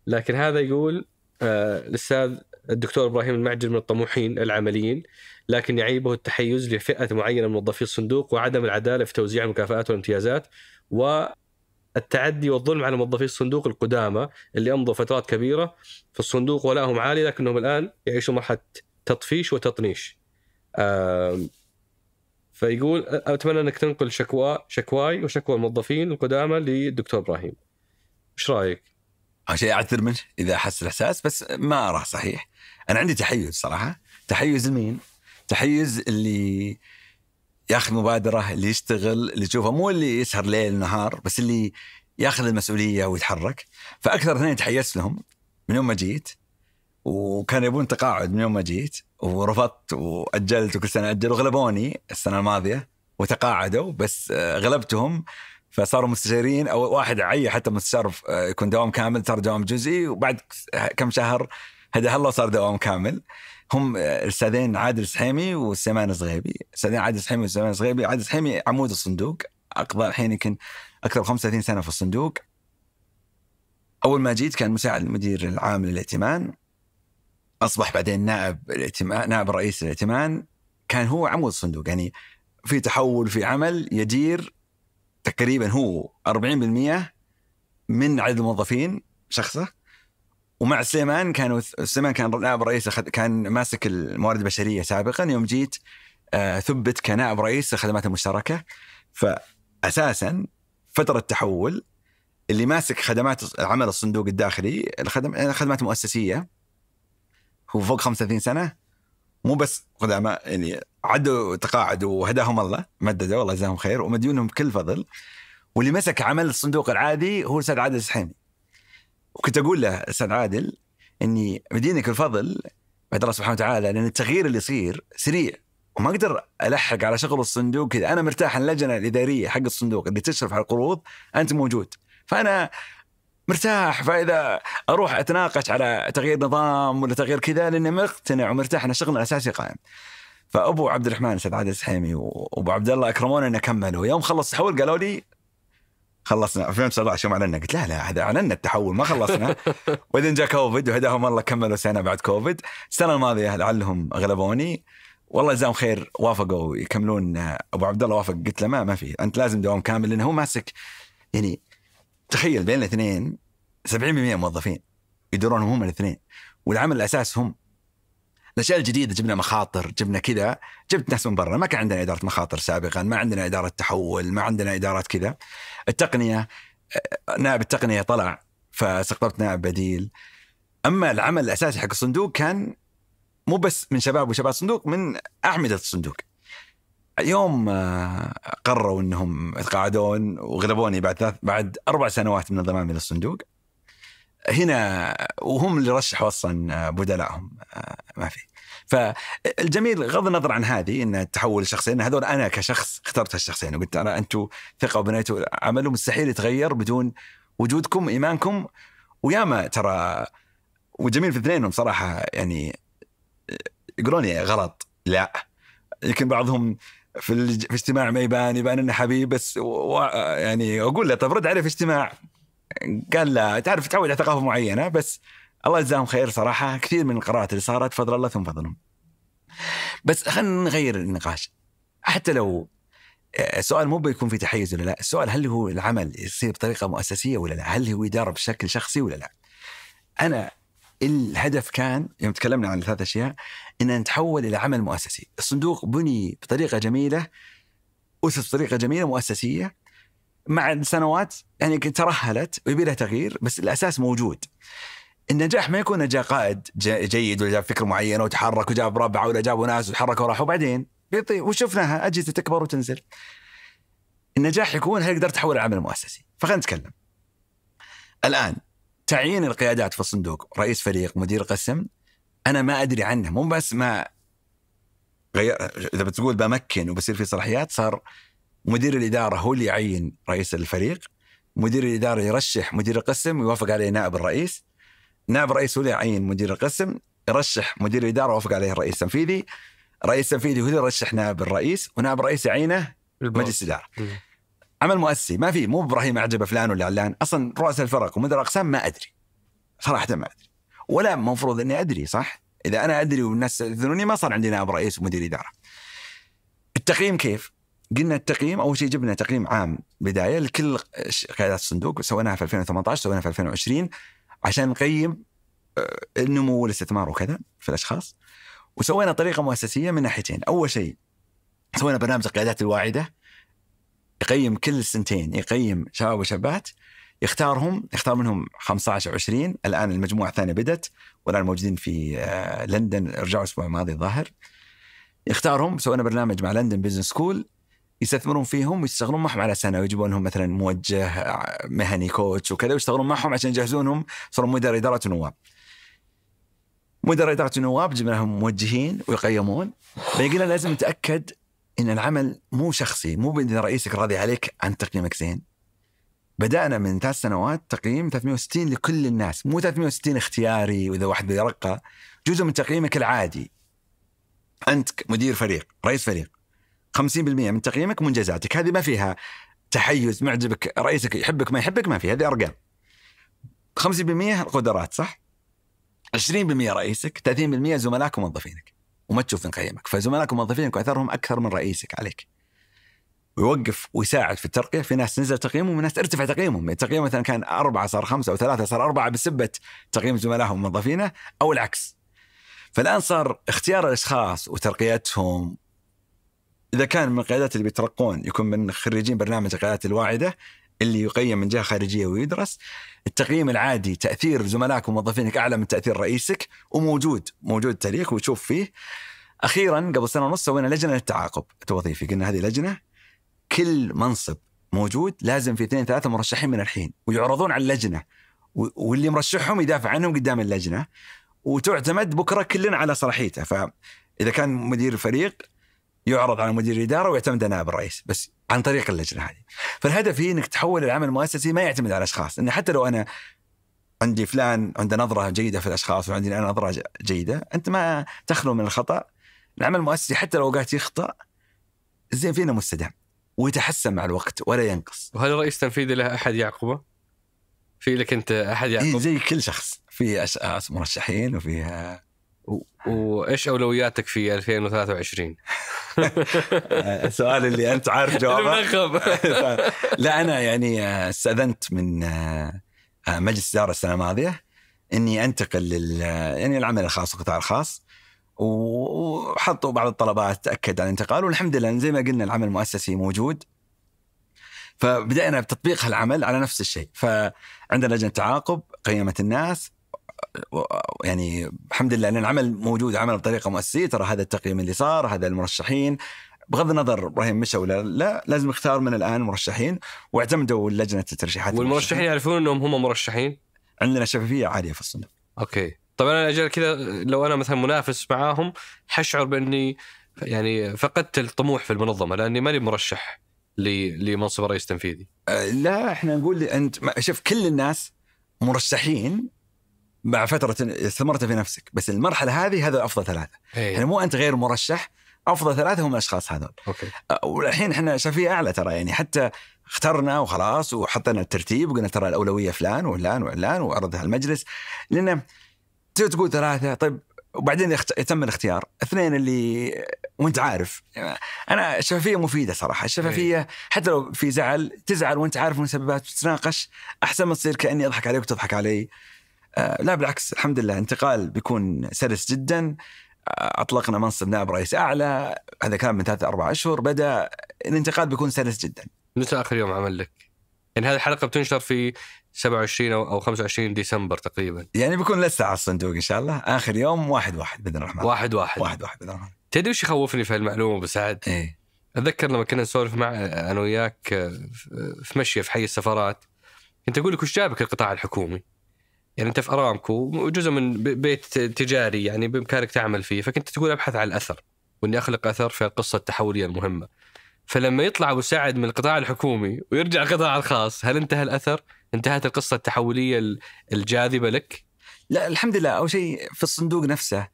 S1: لكن هذا يقول آه الاستاذ الدكتور ابراهيم المعجل من الطموحين العمليين لكن يعيبه التحيز لفئه معينه من موظفي الصندوق وعدم العداله في توزيع المكافآت والامتيازات والتعدي والظلم على موظفي الصندوق القدامى اللي امضوا فترات كبيره في الصندوق ولاهم عالي لكنهم الان يعيشوا مرحله تطفيش وتطنيش. آه فيقول اتمنى انك تنقل شكوى شكواي وشكوى الموظفين القدامى للدكتور ابراهيم. ايش رايك؟ اول شيء اعتذر منه اذا احس الاحساس بس ما اراه صحيح.
S2: انا عندي تحيز صراحه، تحيز لمين؟ تحيز اللي ياخذ مبادره، اللي يشتغل، اللي تشوفه مو اللي يسهر ليل نهار بس اللي ياخذ المسؤوليه ويتحرك، فاكثر اثنين تحيزت لهم من يوم ما جيت وكانوا يبون تقاعد من يوم ما جيت ورفضت واجلت وكل سنه اجل وغلبوني السنه الماضيه وتقاعدوا بس آه، غلبتهم فصاروا مستشارين او واحد عي حتى مستشار آه، يكون دوام كامل صار دوام جزئي وبعد كم شهر هداه الله وصار دوام كامل هم آه، الاستاذين عادل سحيمي وسليمان صغيبي الاستاذين عادل سحيمي وسليمان صغيبي عادل سحيمي عمود الصندوق اقضى الحين يمكن اكثر من 35 سنه في الصندوق اول ما جيت كان مساعد المدير العام للائتمان اصبح بعدين نائب الائتمان نائب رئيس الائتمان كان هو عمود الصندوق يعني في تحول في عمل يدير تقريبا هو 40% من عدد الموظفين شخصه ومع سليمان كانوا سليمان كان نائب رئيس كان ماسك الموارد البشريه سابقا يوم جيت آه، ثبت كنائب رئيس الخدمات المشتركه فاساسا فتره تحول اللي ماسك خدمات عمل الصندوق الداخلي الخدمات المؤسسيه هو فوق 35 سنه مو بس قداماء يعني عدوا تقاعدوا وهداهم الله مددوا الله جزاهم خير ومديونهم كل فضل واللي مسك عمل الصندوق العادي هو الاستاذ عادل السحيمي وكنت اقول له استاذ عادل اني مدينك الفضل بعد الله سبحانه وتعالى لان التغيير اللي يصير سريع وما اقدر الحق على شغل الصندوق كذا انا مرتاح اللجنه الاداريه حق الصندوق اللي تشرف على القروض انت موجود فانا مرتاح فاذا اروح اتناقش على تغيير نظام ولا تغيير كذا لاني مقتنع ومرتاح ان شغلنا الاساسي قائم. فابو عبد الرحمن استاذ عادل السحيمي وابو عبد الله اكرمونا ان اكمل يوم خلص التحول قالوا لي خلصنا 2019 يوم اعلنا قلت لا لا هذا اعلنا التحول ما خلصنا وبعدين جاء كوفيد وهداهم الله كملوا سنه بعد كوفيد السنه الماضيه لعلهم غلبوني والله جزاهم خير وافقوا يكملون ابو عبد الله وافق قلت له ما ما في انت لازم دوام كامل لانه هو ماسك يعني تخيل بين الاثنين 70% موظفين يدورون هم الاثنين والعمل الاساس هم الاشياء الجديده جبنا مخاطر جبنا كذا جبت ناس من برا ما كان عندنا اداره مخاطر سابقا ما عندنا اداره تحول ما عندنا ادارات كذا التقنيه آه، نائب التقنيه طلع فاستقطبت نائب بديل اما العمل الاساسي حق الصندوق كان مو بس من شباب وشباب الصندوق من اعمده الصندوق يوم آه، قرروا انهم يتقاعدون وغلبوني بعد ثلاث بعد اربع سنوات من الضمان من الصندوق هنا وهم اللي رشحوا اصلا آه، بدلائهم آه، ما في فالجميل غض النظر عن هذه ان تحول الشخصين هذول انا كشخص اخترت هالشخصين وقلت انا انتم ثقه وبنيتوا عمل مستحيل يتغير بدون وجودكم ايمانكم وياما ترى وجميل في اثنينهم صراحه يعني يقولون غلط لا يمكن بعضهم في, الج... في اجتماع ما يبان يبان انه حبيب بس و... يعني اقول له طب رد عليه في اجتماع قال لا تعرف تعود على ثقافه معينه بس الله يجزاهم خير صراحه كثير من القرارات اللي صارت فضل الله ثم فضلهم. بس خلينا نغير النقاش حتى لو السؤال آه، مو بيكون في تحيز ولا لا، السؤال هل هو العمل يصير بطريقه مؤسسيه ولا لا؟ هل هو يدار بشكل شخصي ولا لا؟ انا الهدف كان يوم تكلمنا عن الثلاث اشياء ان نتحول الى عمل مؤسسي، الصندوق بني بطريقه جميله اسس بطريقه جميله مؤسسيه مع السنوات يعني ترهلت ويبي لها تغيير بس الاساس موجود. النجاح ما يكون جاء قائد جيد ولا جاب فكره معينه وتحرك وجاب ربعه ولا جابوا ناس وتحركوا وراحوا بعدين وشفناها اجهزه تكبر وتنزل. النجاح يكون هل قدرت تحول العمل مؤسسي؟ فخلينا نتكلم. الان تعيين القيادات في الصندوق رئيس فريق مدير قسم انا ما ادري عنها مو بس ما غير اذا بتقول بمكن وبصير في صلاحيات صار مدير الاداره هو اللي يعين رئيس الفريق مدير الاداره يرشح مدير القسم ويوافق عليه نائب الرئيس نائب الرئيس هو اللي يعين مدير القسم يرشح مدير الاداره ويوافق عليه الرئيس التنفيذي رئيس التنفيذي هو اللي يرشح نائب الرئيس ونائب الرئيس يعينه مجلس الاداره عمل مؤسسي ما في مو ابراهيم اعجب فلان ولا علان اصلا رؤساء الفرق ومدراء الاقسام ما ادري صراحه ما ادري ولا مفروض اني ادري صح؟ اذا انا ادري والناس يستاذنوني ما صار عندي نائب رئيس ومدير اداره. التقييم كيف؟ قلنا التقييم اول شيء جبنا تقييم عام بدايه لكل قيادات الصندوق سويناها في 2018 سويناها في 2020 عشان نقيم آه، النمو والاستثمار وكذا في الاشخاص وسوينا طريقه مؤسسيه من ناحيتين، اول شيء سوينا برنامج القيادات الواعده يقيم كل سنتين يقيم شباب وشابات يختارهم يختار منهم 15 20 الان المجموعه الثانيه بدت والان موجودين في آه، لندن رجعوا الاسبوع الماضي الظاهر يختارهم سوينا برنامج مع لندن بزنس سكول يستثمرون فيهم ويشتغلون معهم على سنه ويجيبون لهم مثلا موجه آه، مهني كوتش وكذا ويشتغلون معهم عشان يجهزونهم يصيرون مدراء اداره ونواب. مدراء اداره ونواب جبنا لهم موجهين ويقيمون فيقول لازم نتاكد ان العمل مو شخصي مو بان رئيسك راضي عليك عن تقييمك زين بدانا من ثلاث سنوات تقييم 360 لكل الناس مو 360 اختياري واذا واحد بيرقى جزء من تقييمك العادي انت مدير فريق رئيس فريق 50% من تقييمك منجزاتك هذه ما فيها تحيز معجبك رئيسك يحبك ما يحبك ما في هذه ارقام 50% قدرات صح 20% رئيسك 30% زملائك وموظفينك وما تشوف من قيمك فزملائك وموظفينك واثرهم اكثر من رئيسك عليك ويوقف ويساعد في الترقيه في ناس نزل تقييمهم وناس ارتفع تقييمهم يعني مثلا كان أربعة صار خمسة أو ثلاثة صار أربعة بسبة تقييم زملائهم وموظفينه أو العكس فالآن صار اختيار الأشخاص وترقيتهم إذا كان من القيادات اللي بيترقون يكون من خريجين برنامج القيادات الواعدة اللي يقيم من جهه خارجيه ويدرس التقييم العادي تاثير زملائك وموظفينك اعلى من تاثير رئيسك وموجود موجود تاريخ وتشوف فيه اخيرا قبل سنه ونص سوينا لجنه للتعاقب التوظيفي قلنا هذه لجنه كل منصب موجود لازم في اثنين ثلاثه مرشحين من الحين ويعرضون على اللجنه واللي مرشحهم يدافع عنهم قدام اللجنه وتعتمد بكره كلنا على صلاحيته فاذا كان مدير الفريق يعرض على مدير الاداره ويعتمد نائب الرئيس بس عن طريق اللجنه هذه فالهدف هي انك تحول العمل المؤسسي ما يعتمد على اشخاص انه حتى لو انا عندي فلان عنده نظره جيده في الاشخاص وعندي انا نظره جيده انت ما تخلو من الخطا العمل المؤسسي حتى لو اوقات يخطا زين فينا مستدام ويتحسن مع الوقت ولا ينقص
S1: وهل الرئيس تنفيذي له احد يعقبه؟ في لك انت احد يعقبه؟ إيه زي كل شخص في اشخاص آه، مرشحين وفيها آه، وايش اولوياتك في 2023 السؤال اللي انت عارف جوابه
S2: لا انا يعني آه، استاذنت من مجلس الاداره السنه الماضيه اني انتقل لل يعني العمل الخاص والقطاع الخاص وحطوا بعض الطلبات تاكد على الانتقال والحمد لله زي ما قلنا العمل المؤسسي موجود فبدأنا بتطبيق هالعمل على نفس الشيء فعندنا لجنة تعاقب قيمت الناس يعني الحمد لله أن العمل موجود عمل بطريقة مؤسسية ترى هذا التقييم اللي صار هذا المرشحين بغض النظر ابراهيم مشى ولا لا لازم يختار من الان مرشحين واعتمدوا لجنه الترشيحات والمرشحين
S1: يعرفون انهم هم مرشحين؟ عندنا شفافيه عاليه في الصندوق. اوكي. طبعا انا اجل كذا لو انا مثلا منافس معاهم حشعر باني يعني فقدت الطموح في المنظمه لاني ماني مرشح لمنصب رئيس تنفيذي.
S2: أه، لا احنا نقول انت شوف كل الناس مرشحين مع فتره استمرت في نفسك بس المرحله هذه هذا افضل ثلاثه. هي. إيه. يعني مو انت غير مرشح افضل ثلاثه هم الاشخاص هذول. اوكي. أه، والحين احنا شفيه اعلى ترى يعني حتى اخترنا وخلاص وحطينا الترتيب وقلنا ترى الاولويه فلان وفلان وعلان وعرضها المجلس لانه تقول ثلاثه طيب وبعدين يتم الاختيار اثنين اللي وانت عارف انا الشفافيه مفيده صراحه الشفافيه إيه. حتى لو في زعل تزعل وانت عارف المسببات وتتناقش احسن ما تصير كاني اضحك عليك وتضحك علي آه لا بالعكس الحمد لله انتقال بيكون سلس جدا آه اطلقنا منصب نائب رئيس اعلى هذا كان من ثلاثة اربع اشهر بدا الانتقال بيكون سلس جدا
S1: متى اخر يوم عمل لك؟ يعني هذه الحلقه بتنشر في 27 او 25 ديسمبر تقريبا يعني بيكون لسه على الصندوق ان شاء الله اخر يوم واحد واحد باذن الرحمن واحد واحد واحد واحد باذن الرحمن تدري وش يخوفني في هالمعلومه ابو سعد؟ ايه اتذكر لما كنا نسولف مع انا وياك آه، في مشيه في حي السفارات كنت اقول لك وش جابك القطاع الحكومي؟ يعني انت في ارامكو وجزء من بيت تجاري يعني بامكانك تعمل فيه فكنت تقول ابحث عن الاثر واني اخلق اثر في القصه التحوليه المهمه. فلما يطلع ابو سعد من القطاع الحكومي ويرجع القطاع الخاص هل انتهى الاثر؟ انتهت القصه التحوليه الجاذبه لك؟
S2: لا الحمد لله اول شيء في الصندوق نفسه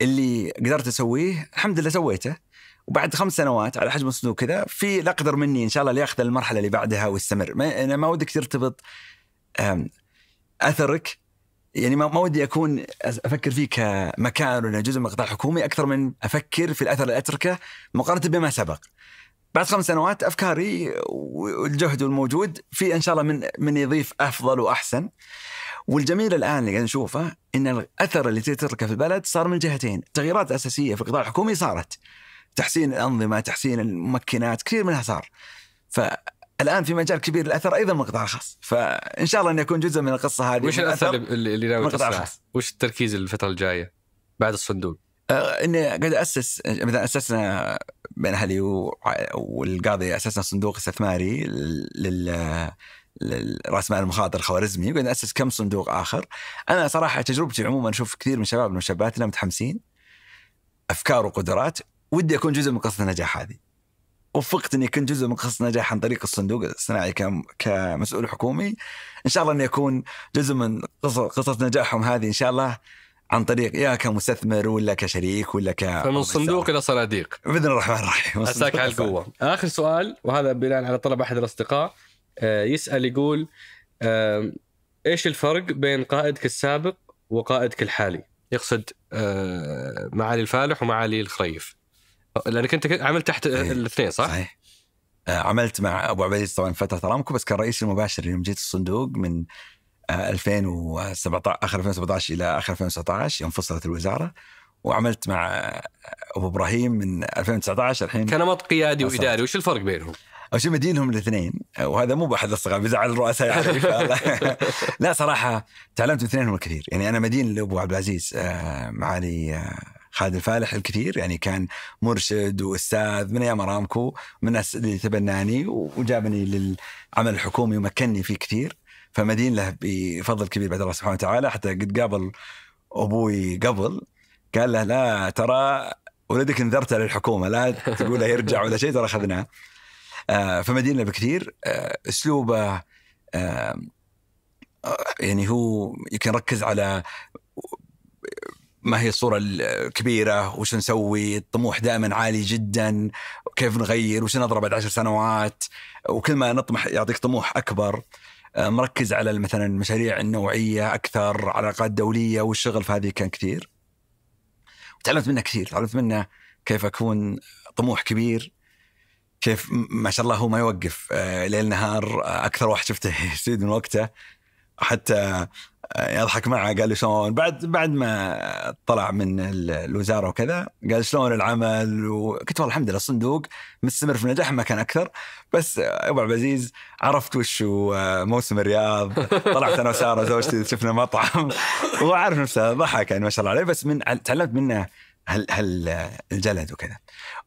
S2: اللي قدرت اسويه الحمد لله سويته وبعد خمس سنوات على حجم الصندوق كذا في الاقدر مني ان شاء الله ليأخذ ياخذ المرحله اللي بعدها ويستمر ما انا ما ودك ترتبط اثرك يعني ما ودي اكون افكر فيه كمكان ولا جزء من القطاع الحكومي اكثر من افكر في الاثر اللي اتركه مقارنه بما سبق. بعد خمس سنوات افكاري والجهد الموجود في ان شاء الله من من يضيف افضل واحسن والجميل الان اللي قاعد نشوفه ان الاثر اللي تتركه في البلد صار من جهتين، تغييرات اساسيه في القطاع الحكومي صارت تحسين الانظمه، تحسين الممكنات، كثير منها صار. فالان في مجال كبير الاثر ايضا من القطاع الخاص،
S1: فان
S2: شاء الله اني يكون جزء
S1: من القصه هذه. وش الاثر اللي ناوي الخاص وش التركيز الفتره الجايه بعد الصندوق؟
S2: آه اني قاعد اسس مثلا اسسنا بين اهلي والقاضي اسسنا صندوق استثماري لل راس مال المخاطر الخوارزمي وقاعد اسس كم صندوق اخر انا صراحه تجربتي عموما اشوف كثير من شبابنا وشاباتنا متحمسين افكار وقدرات ودي اكون جزء من قصه النجاح هذه وفقت اني كنت جزء من قصه نجاح عن طريق الصندوق الصناعي كمسؤول حكومي ان شاء الله اني اكون جزء من قصص نجاحهم هذه ان شاء الله عن طريق يا كمستثمر ولا كشريك ولا ك فمن
S1: صندوق الى صناديق باذن الرحمن الرحيم عساك على القوه اخر سؤال وهذا بناء على طلب احد الاصدقاء آه، يسال يقول آه، ايش الفرق بين قائدك السابق وقائدك الحالي؟ يقصد آه، معالي الفالح ومعالي الخريف لانك انت عملت تحت إيه، الاثنين صح؟ صحيح
S2: عملت مع ابو عبيد طبعا فتره ارامكو بس كان رئيسي المباشر يوم جيت الصندوق من 2017 اخر 2017 الى اخر 2019 يوم فصلت الوزاره وعملت مع ابو ابراهيم من 2019 الحين كنمط قيادي أصلاً. واداري
S1: وش الفرق بينهم؟
S2: اول شيء مدينهم الاثنين وهذا مو باحد الصغار بيزعل الرؤساء يعني، لا صراحه تعلمت من اثنينهم الكثير يعني انا مدين لابو عبد العزيز آه، معالي آه، خالد الفالح الكثير يعني كان مرشد واستاذ من ايام ارامكو من الناس اللي تبناني وجابني للعمل الحكومي ومكنني فيه كثير فمدين له بفضل كبير بعد الله سبحانه وتعالى حتى قد قابل ابوي قبل قال له لا ترى ولدك انذرته للحكومه لا تقول له يرجع ولا شيء ترى اخذناه آه، فمدين له بكثير آه، اسلوبه آه، يعني هو يمكن ركز على ما هي الصورة الكبيرة وش نسوي الطموح دائما عالي جدا وكيف نغير وش نضرب بعد عشر سنوات وكل ما نطمح يعطيك طموح أكبر آه، مركز على مثلا المشاريع النوعيه اكثر علاقات دوليه والشغل في هذه كان كثير تعلمت منه كثير تعلمت منه كيف اكون طموح كبير كيف ما شاء الله هو ما يوقف آه، ليل نهار آه، اكثر واحد شفته يستفيد من وقته حتى يضحك معه قال شلون بعد بعد ما طلع من الوزاره وكذا قال شلون العمل وقلت والله الحمد لله الصندوق مستمر في نجاح ما كان اكثر بس ابو عبد العزيز عرفت وش آه، موسم الرياض طلعت انا وساره زوجتي شفنا مطعم وعارف نفسه ضحك يعني ما شاء الله عليه بس من تعلمت منه هل هل الجلد وكذا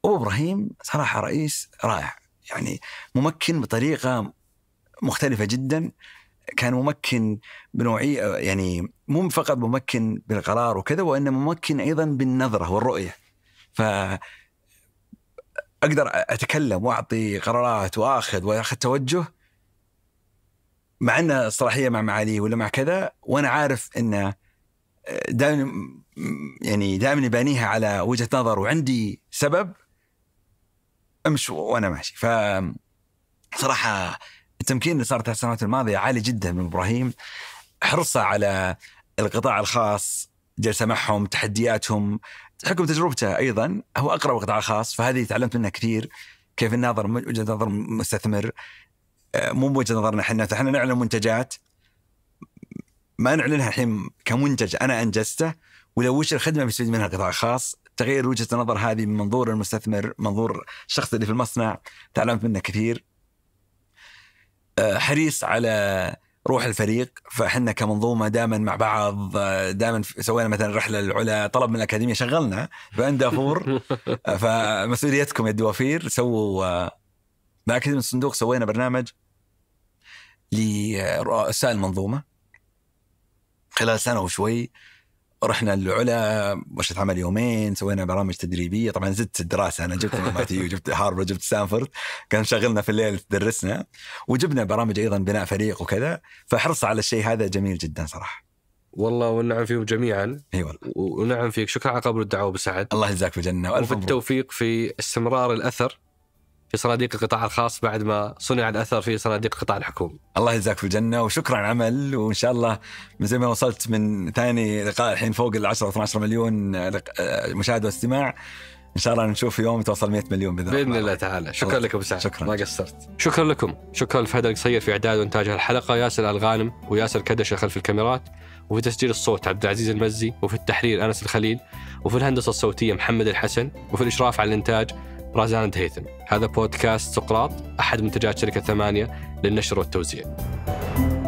S2: ابو ابراهيم صراحه رئيس رائع يعني ممكن بطريقه مختلفه جدا كان ممكن بنوعيه يعني مو فقط ممكن بالقرار وكذا وانما ممكن ايضا بالنظره والرؤيه ف اقدر اتكلم واعطي قرارات واخذ واخذ توجه مع ان الصلاحيه مع معالي ولا مع كذا وانا عارف انه آه، دائما يعني دائما بانيها على وجهه نظر وعندي سبب امشي وانا ماشي ف صراحه التمكين اللي صار ثلاث سنوات الماضيه عالي جدا من ابراهيم حرصه على القطاع الخاص جلسه معهم تحدياتهم حكم تجربته ايضا هو اقرب القطاع الخاص فهذه تعلمت منها كثير كيف الناظر من وجهه نظر مستثمر آه، مو من وجهه نظرنا احنا احنا نعلن منتجات ما نعلنها الحين كمنتج انا انجزته ولو وش الخدمه بيستفيد منها القطاع الخاص تغيير وجهه النظر هذه من منظور المستثمر منظور الشخص اللي في المصنع تعلمت منه كثير آه، حريص على روح الفريق فاحنا كمنظومه دائما مع بعض آه، دائما سوينا مثلا رحله للعلا طلب من الاكاديميه شغلنا فان دافور آه، فمسؤوليتكم يا الدوافير سووا مع اكاديميه الصندوق سوينا برنامج لرؤساء المنظومه خلال سنه وشوي رحنا العلا ورشه عمل يومين سوينا برامج تدريبيه طبعا زدت الدراسه انا جبت ام وجبت هارفرد وجبت سانفورد كان شغلنا في الليل تدرسنا وجبنا برامج ايضا بناء فريق وكذا فحرص على الشيء هذا جميل جدا صراحه
S1: والله والنعم فيهم جميعا اي والله ونعم فيك شكرا على قبول الدعوه ابو سعد الله يجزاك في الجنه والف التوفيق في استمرار الاثر في صناديق القطاع الخاص بعد ما صنع الاثر في صناديق القطاع الحكومي.
S2: الله يجزاك في الجنه وشكرا على العمل وان شاء الله زي ما وصلت من ثاني لقاء الحين فوق ال 10 12 مليون آه، آه، مشاهده واستماع ان شاء الله نشوف يوم توصل 100 مليون باذن
S1: الله باذن الله تعالى شكرا لك ابو سعد شكرا ما قصرت شكرا لكم شكرا لفهد القصير في اعداد وانتاج الحلقه ياسر الغانم وياسر كدشه خلف الكاميرات وفي تسجيل الصوت عبد العزيز المزي وفي التحرير انس الخليل وفي الهندسه الصوتيه محمد الحسن وفي الاشراف على الانتاج رازان هيثم هذا بودكاست سقراط أحد منتجات شركة ثمانية للنشر والتوزيع